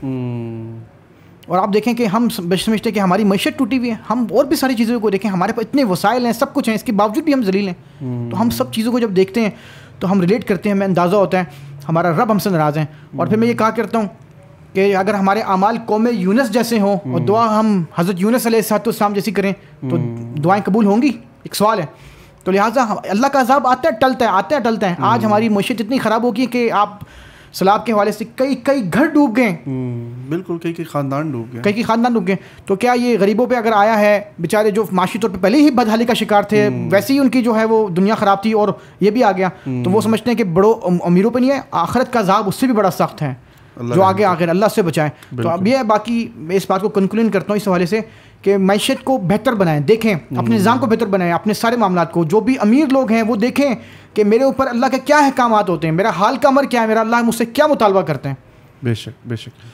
और आप देखें कि हम समझते हैं कि हमारी मीशत टूटी हुई है हम और भी सारी चीज़ों को देखें हमारे पास इतने वसाइल हैं सब कुछ हैं इसके बावजूद भी हम जलील हैं तो हम सब चीज़ों को जब देखते हैं तो हम रिलेट करते हैं हमें अंदाज़ा होता है हमारा रब हमसे नाराज़ है और फिर मैं ये कहा करता हूँ कि अगर हमारे अमाल कौम यूनस जैसे हों और दुआ हम हज़रत यूनस अलैहिस्सलाम जैसी करें तो दुआएं कबूल होंगी एक सवाल है तो लिहाजा अल्लाह का अजाब आते हैं टलता है आते हैं टलता है आज हमारी हम्म। मीशत इतनी ख़राब होगी कि आप सलाब के हवाले से कई कई घर डूब गए हम्म, बिल्कुल कई कई खानदान डूब गए कई कई खानदान डूब गए तो क्या ये गरीबों पे अगर आया है बेचारे जो माशी तौर पे पहले ही बदहाली का शिकार थे हम्म। वैसे ही उनकी जो है वो दुनिया ख़राब थी और ये भी आ गया तो वो हम्म। समझते हैं कि बड़ों अमीरों पर नहीं है आखरत का जाब उससे भी बड़ा सख्त है जो आगे आखिर अल्लाह से बचाएं तो अब ये बाकी इस बात को कंक्लूड करता हूँ इस हवाले से कि मैशत को बेहतर बनाएं देखें अपने निज़ाम हम्म। को बेहतर बनाएं अपने सारे मामला को जो भी अमीर लोग हैं वो देखें कि मेरे ऊपर अल्लाह के क्या अहकाम होते हैं मेरा हाल का अमर क्या है मेरा अल्लाह मुझसे क्या मुतालबा करते हैं बेशक बेशक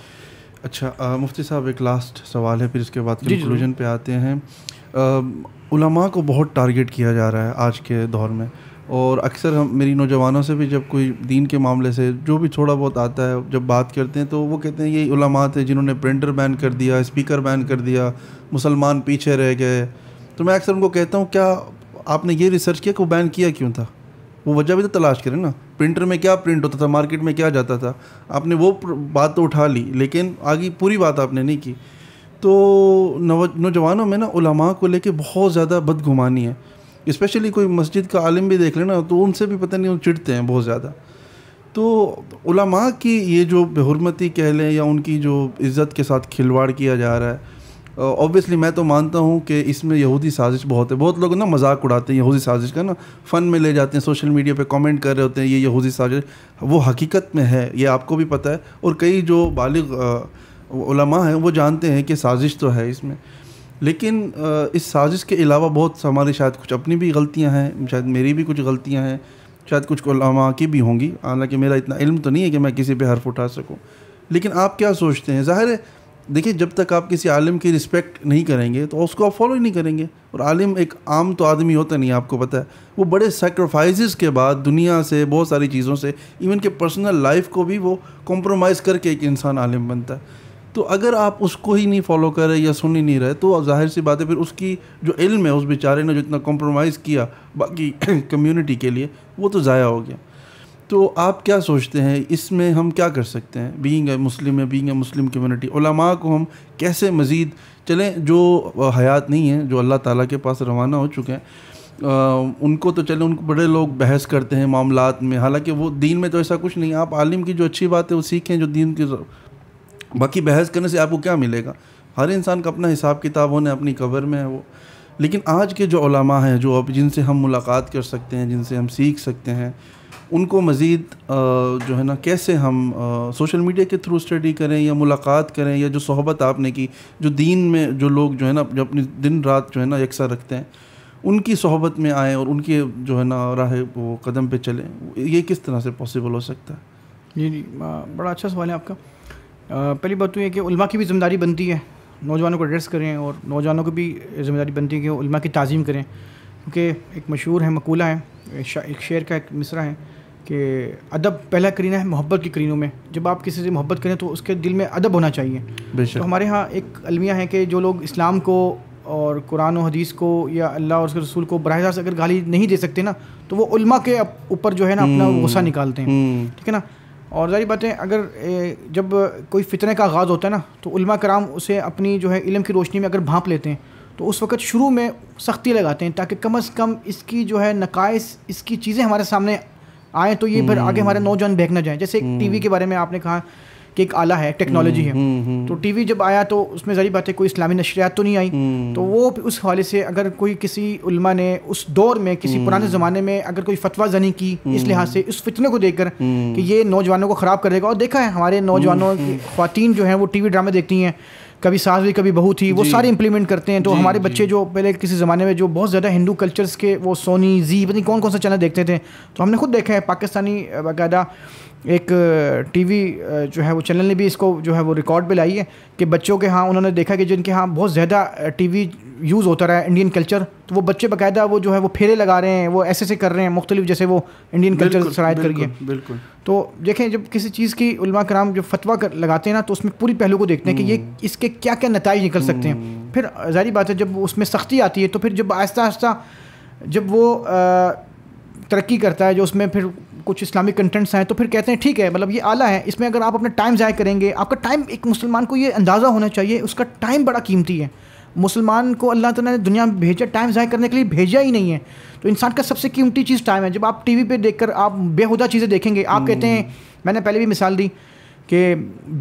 अच्छा मुफ्ती साहब एक लास्ट सवाल है फिर इसके बाद कंक्लूजन पे आते हैं आ, उलमा को बहुत टारगेट किया जा रहा है आज के दौर में और अक्सर हम मेरी नौजवानों से भी जब कोई दीन के मामले से जो भी थोड़ा बहुत आता है जब बात करते हैं तो वो कहते हैं ये उलमा थे जिन्होंने प्रिंटर बैन कर दिया स्पीकर बैन कर दिया मुसलमान पीछे रह गए तो मैं अक्सर उनको कहता हूँ क्या आपने ये रिसर्च किया कि वो बैन किया क्यों था वो वजह भी तो तलाश करें ना प्रिंटर में क्या प्रिंट होता था मार्केट में क्या जाता था आपने वो बात तो उठा ली लेकिन आगे पूरी बात आपने नहीं की तो नौजवानों में ना उलमा को लेके बहुत ज़्यादा बदगुमानी है इस्पेशली कोई मस्जिद का आलिम भी देख लेना तो उनसे भी पता नहीं वो चिढ़ते हैं बहुत ज़्यादा तो उलमा की ये जो बेहरमती कह लें या उनकी जो इज़्ज़त के साथ खिलवाड़ किया जा रहा है ऑब्वियसली मैं तो मानता हूँ कि इसमें यहूदी साजिश बहुत है बहुत लोग ना मजाक उड़ाते हैं यहूदी साजिश का ना फ़न में ले जाते हैं सोशल मीडिया पे कमेंट कर रहे होते हैं ये यहूदी साजिश वो हकीकत में है ये आपको भी पता है और कई जो बालिग उलमा हैं वो जानते हैं कि साजिश तो है इसमें लेकिन इस साजिश के अलावा बहुत हमारी शायद कुछ अपनी भी गलतियां हैं शायद मेरी भी कुछ गलतियां हैं शायद कुछ उलमा की भी होंगी हालांकि मेरा इतना इल्म तो नहीं है कि मैं किसी पे हर्फ उठा सकूं लेकिन आप क्या सोचते हैं ज़ाहिर है देखिए जब तक आप किसी आलिम की रिस्पेक्ट नहीं करेंगे तो उसको आप फॉलो ही नहीं करेंगे और आलिम एक आम तो आदमी होता नहीं आपको पता है वो बड़े सेक्रीफाइज़ के बाद दुनिया से बहुत सारी चीज़ों से इवन के पर्सनल लाइफ को भी वो कॉम्प्रोमाइज़ करके एक इंसान आलिम बनता है तो अगर आप उसको ही नहीं फॉलो कर रहे या सुन ही नहीं रहे तो जाहिर सी बात है फिर उसकी जो इल्म है उस बेचारे ने जो इतना कॉम्प्रोमाइज़ किया बाकी कम्युनिटी (clears throat) के लिए वो तो ज़ाया हो गया तो आप क्या सोचते हैं इसमें हम क्या कर सकते हैं बींग ए मुस्लिम है बींग ए मुस्लिम कम्युनिटी उलमा को हम कैसे मज़ीद चलें जो हयात नहीं है जो अल्लाह ताला के पास रवाना हो चुके हैं आ, उनको तो चले उनको बड़े लोग बहस करते हैं मामला में हालांकि वो दीन में तो ऐसा कुछ नहीं आप आलिम की जो अच्छी बात है वो सीखें जो दीन की बाकी बहस करने से आपको क्या मिलेगा हर इंसान का अपना हिसाब किताब होने अपनी कबर में है वो लेकिन आज के जो ओलमा हैं जो अब जिनसे हम मुलाकात कर सकते हैं जिनसे हम सीख सकते हैं उनको मज़ीद जो है ना कैसे हम आ, सोशल मीडिया के थ्रू स्टडी करें या मुलाकात करें या जो सोहबत आपने की जो दीन में जो लोग जो है ना जो अपनी दिन रात जो है ना यकसा रखते हैं उनकी सोहबत में आएँ और उनके जो है ना राह वो कदम पे चलें ये किस तरह से पॉसिबल हो सकता है जी जी बड़ा अच्छा सवाल है आपका पहली बात तो ये कि की भी जिम्मेदारी बनती है नौजवानों को एड्रेस करें और नौजवानों को भी जिम्मेदारी बनती है कि उलमा की तज़ीम करें क्योंकि एक मशहूर है मकूला है एक शेर का एक मिसरा है कि अदब पहला करीना है मोहब्बत की करीनों में जब आप किसी से मोहब्बत करें तो उसके दिल में अदब होना चाहिए तो हमारे यहाँ एक अलमिया है कि जो लोग इस्लाम को और कुरान और हदीस को या अल्लाह और उसके रसूल को बरह रास्त अगर गाली नहीं दे सकते ना तो वो उल्मा के ऊपर जो है ना अपना हम्म। गुस्सा निकालते हैं हम्म। ठीक है ना और जारी बातें अगर जब कोई फितने का आगाज़ होता है ना तो उल्मा कराम उसे अपनी जो है इलम की रोशनी में अगर भाँप लेते हैं तो उस वक़्त शुरू में सख्ती लगाते हैं ताकि कम अज़ कम इसकी जो है नकायस इसकी चीज़ें हमारे सामने आएँ तो ये हम्म। फिर आगे हमारे नौजवान ना जाएँ जैसे हम्म। वी के बारे में आपने कहा कि एक आला है टेक्नोलॉजी हम्म, है हम्म, हम्म। तो टीवी जब आया तो उसमें जारी बात है कोई इस्लामी नशरियात तो नहीं आई तो वो उस हवाले से अगर कोई किसी उल्मा ने उस दौर में किसी पुराने ज़माने में अगर कोई फतवा जनी की इस लिहाज से उस फितने को देखकर कि ये नौजवानों को ख़राब कर देगा और देखा है हमारे नौजवानों की खातन जो हैं वो टी वी ड्रामे देखती हैं कभी सास भी कभी बहू थी वो सारे इंप्लीमेंट करते हैं तो हमारे बच्चे जो पहले किसी ज़माने में जो बहुत ज़्यादा हिंदू कल्चर्स के वो सोनी जी पता नहीं कौन कौन सा चैनल देखते थे तो हमने खुद देखा है पाकिस्तानी बाकायदा एक टीवी जो है वो चैनल ने भी इसको जो है वो रिकॉर्ड पे लाई है कि बच्चों के हाँ उन्होंने देखा कि जिनके हाँ बहुत ज़्यादा टीवी यूज़ होता रहा है इंडियन कल्चर तो वो बच्चे बाकायदा वो जो है वो फेरे लगा रहे हैं वो ऐसे ऐसे कर रहे हैं मुख्तलिफ जैसे वो इंडियन कल्चर शराय कर गए बिल्कुल तो देखें जब किसी चीज़ की उलमा कराम जब फतवा कर लगाते हैं ना तो उसमें पूरी पहलू को देखते हैं कि ये हम्म। इसके क्या क्या नतज निकल सकते हैं हम्म। फिर जारी बात है जब उसमें सख्ती आती है तो फिर जब आहिस्ता आहिस्ता जब वो तरक्की करता है जो उसमें फिर कुछ इस्लामिक कंटेंट्स हैं तो फिर कहते हैं ठीक है मतलब ये आला है इसमें अगर आप अपना टाइम ज़ाय करेंगे आपका टाइम एक मुसलमान को ये अंदाज़ा होना चाहिए उसका टाइम बड़ा कीमती है मुसलमान को अल्लाह तला ने दुनिया में भेजा टाइम ज़ाय करने के लिए भेजा ही नहीं है तो इंसान का सबसे कीमती चीज़ टाइम है जब आप टीवी पे देखकर आप बेहुदा चीज़ें देखेंगे आप हम्म। कहते हैं मैंने पहले भी मिसाल दी कि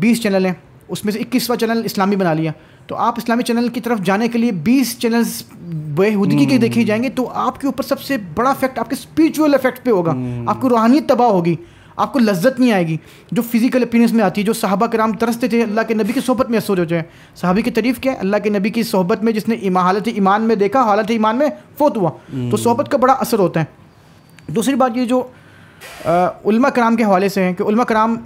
बीस चैनल हैं उसमें से इक्कीसवा चैनल इस्लामी बना लिया तो आप इस्लामी चैनल की तरफ जाने के लिए 20 चैनल्स बेहूदगी के देखे जाएंगे तो आपके ऊपर सबसे बड़ा इफेक्ट आपके स्पिरिचुअल इफेक्ट पे होगा हम्म। आपको रूहानियत तबाह होगी आपको लज्जत नहीं आएगी जो फिजिकल अपीरेंस में आती है जो साहबा के नाम तरसते थे अल्लाह के नबी की सोहबत में असर हो जाए साहबी की तरीफ क्या है अल्लाह के नबी की सोहबत में जिसने हालत ईमान में देखा हालत ईमान में फोत हुआ तो हम्म। सोहबत का बड़ा असर होता है दूसरी बात ये जो उलमा कराम के हवाले से हैं कि उल्मा कराम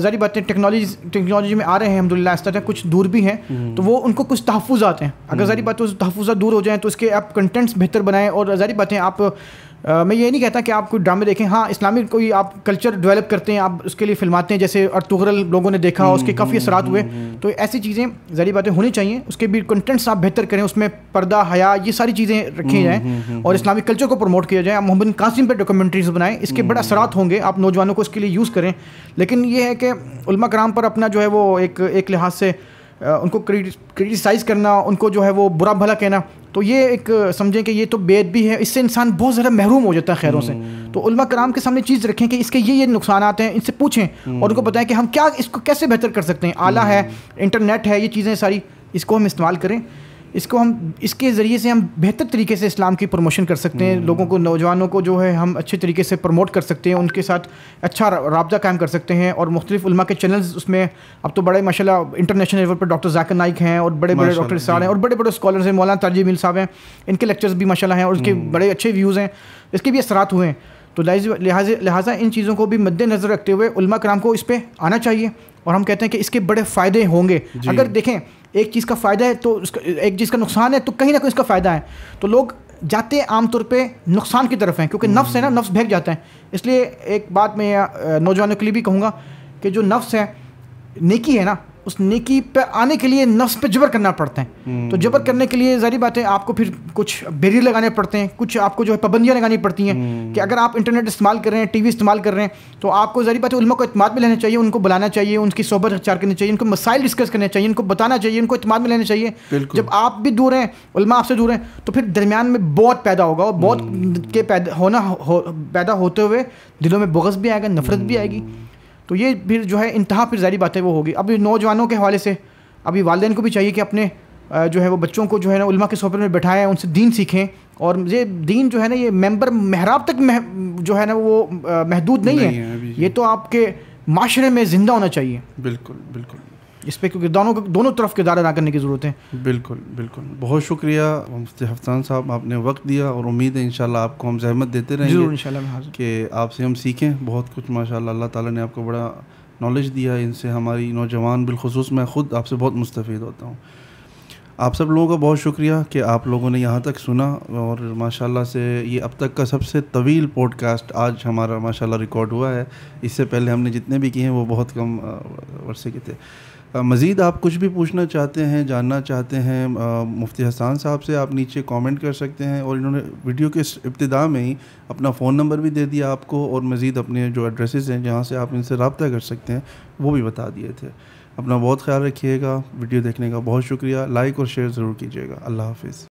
ज़ारी है टेक्नोलॉजी टेक्नोलॉजी में आ रहे हैं हमदुल्ला इस तरह कुछ दूर भी हैं हम्म। तो वो उनको कुछ तहफ़ात हैं अगर हम्म। ज़ारी बात तो तहफ़ात दूर हो जाएँ तो उसके आप कंटेंट्स बेहतर बनाएँ और ज़ारी बातें आप आ, मैं ये नहीं कहता कि आप कोई ड्रामे देखें हाँ इस्लामिक कोई आप कल्चर डेवलप करते हैं आप उसके लिए फिल्माते हैं जैसे अरतुगरल लोगों ने देखा उसके हम्म, काफ़ी असरात हुए हम्म, हम्म। तो ऐसी चीज़ें जहरी बातें होनी चाहिए उसके भी कंटेंट्स आप बेहतर करें उसमें पर्दा हया ये सारी चीज़ें रखी जाएँ और इस्लामिक कल्चर को प्रमोट किया जाए आप मोहम्मद कासिम पर डॉक्यूमेंट्रीज बनाएं इसके बड़े असरात होंगे आप नौजवानों को इसके लिए यूज़ करें लेकिन ये है कि कराम पर अपना जो है वो एक एक लिहाज से उनको क्रिटिसाइज़ करना उनको जो है वो बुरा भला कहना तो ये एक समझें कि ये तो बेद भी है इससे इंसान बहुत ज़्यादा महरूम हो जाता है खैरों से हम्म। तो उल्मा कराम के सामने चीज़ रखें कि इसके ये ये नुकसान हैं इनसे पूछें और उनको बताएं कि हम क्या इसको कैसे बेहतर कर सकते हैं आला है हम्म। इंटरनेट है ये चीज़ें सारी इसको हम इस्तेमाल करें इसको हम इसके ज़रिए से हम बेहतर तरीके से इस्लाम की प्रमोशन कर सकते हैं हम्म। लोगों को नौजवानों को जो है हम अच्छे तरीके से प्रमोट कर सकते हैं उनके साथ अच्छा रबा कायम कर सकते हैं और मुख्तलिफ़ा के चैनल्स उसमें अब तो बड़े माशा इंटरनेशनल लेवल पर डॉक्टर जाकिर नाइक हैं और बड़े बड़े डॉक्टर साहब हैं और बड़े बड़े स्कॉलर्स हैं मौलाना तरजी मिल साहब हैं इनके लेक्चर्स भी माशा हैं और उसके हम्म। बड़े अच्छे व्यूज़ हैं इसके भी असरात हुए हैं तो लिहाजा लिहाजा इन चीज़ों को भी मद्देनज़र रखते हुए उलमा कराम को इस पर आना चाहिए और हम कहते हैं कि इसके बड़े फ़ायदे होंगे अगर देखें एक चीज़ का फ़ायदा है तो उसका एक चीज़ का नुकसान है तो कहीं ना कहीं इसका फ़ायदा है तो लोग जाते आमतौर पे नुकसान की तरफ हैं क्योंकि हम्म। नफ्स है ना नफ्स भेग जाता है इसलिए एक बात मैं नौजवानों के लिए भी कहूँगा कि जो नफ्स है नेकी है ना उस नेकी पे आने के लिए नफ्स पे जबर करना पड़ता है हम्म। तो जबर करने के लिए जारी बात है आपको फिर कुछ बेरियर लगाने पड़ते हैं कुछ आपको जो है पाबंदियाँ लगानी पड़ती हैं हम्म। कि अगर आप इंटरनेट इस्तेमाल कर रहे हैं टीवी इस्तेमाल कर रहे हैं तो आपको जारी बात है उलमा को अतमाद में लेना चाहिए उनको बुलाना चाहिए उनकी सोबत अचार करनी चाहिए उनको मसाइल डिस्कस करने चाहिए उनको बताना चाहिए उनको अतमाद में लेना चाहिए जब आप भी दूर हैं उलमा आपसे दूर हैं तो फिर दरमियान में बहुत पैदा होगा और बहुत हम्म। के पैदा होना पैदा होते हुए दिलों में बगस भी आएगा नफरत भी आएगी तो ये फिर जो है इंतहा फिर जारी बात है वो होगी अभी नौजवानों के हवाले से अभी वालदे को भी चाहिए कि अपने जो है वो बच्चों को जो है ना उलमा के सोफे में बैठाएं उनसे दीन सीखें और ये दीन जो है ना ये मेंबर महराब तक मह, जो है ना वो महदूद नहीं, नहीं है, है ये तो आपके माशरे में ज़िंदा होना चाहिए बिल्कुल बिल्कुल इस पर क्योंकि दोनों दोनों तरफ किरदार अदा करने की ज़रूरत है बिल्कुल बिल्कुल बहुत शुक्रिया मुफ्ती हफ्तान साहब आपने वक्त दिया और उम्मीद है इंशाल्लाह आपको हम जहमत देते रहेंगे कि आपसे हम सीखें बहुत कुछ माशा अल्लाह ताला ने आपको बड़ा नॉलेज दिया इनसे हमारी नौजवान बिलखसूस मैं ख़ुद आपसे बहुत मुस्तफ़ होता हूँ आप सब लोगों का बहुत शुक्रिया कि आप लोगों ने यहाँ तक सुना और माशाल्लाह से ये अब तक का सबसे तवील पॉडकास्ट आज हमारा माशाल्लाह रिकॉर्ड हुआ है इससे पहले हमने जितने भी किए हैं वो बहुत कम वर्षे के थे मज़ीद आप कुछ भी पूछना चाहते हैं जानना चाहते हैं मुफ्ती हसान साहब से आप नीचे कमेंट कर सकते हैं और इन्होंने वीडियो के इब्तदा में ही अपना फ़ोन नंबर भी दे दिया आपको और मज़ीद अपने जो एड्रेसेस हैं जहाँ से आप इनसे रबता कर सकते हैं वो भी बता दिए थे अपना बहुत ख्याल रखिएगा वीडियो देखने का बहुत शुक्रिया लाइक और शेयर ज़रूर कीजिएगा अल्लाह हाफिज़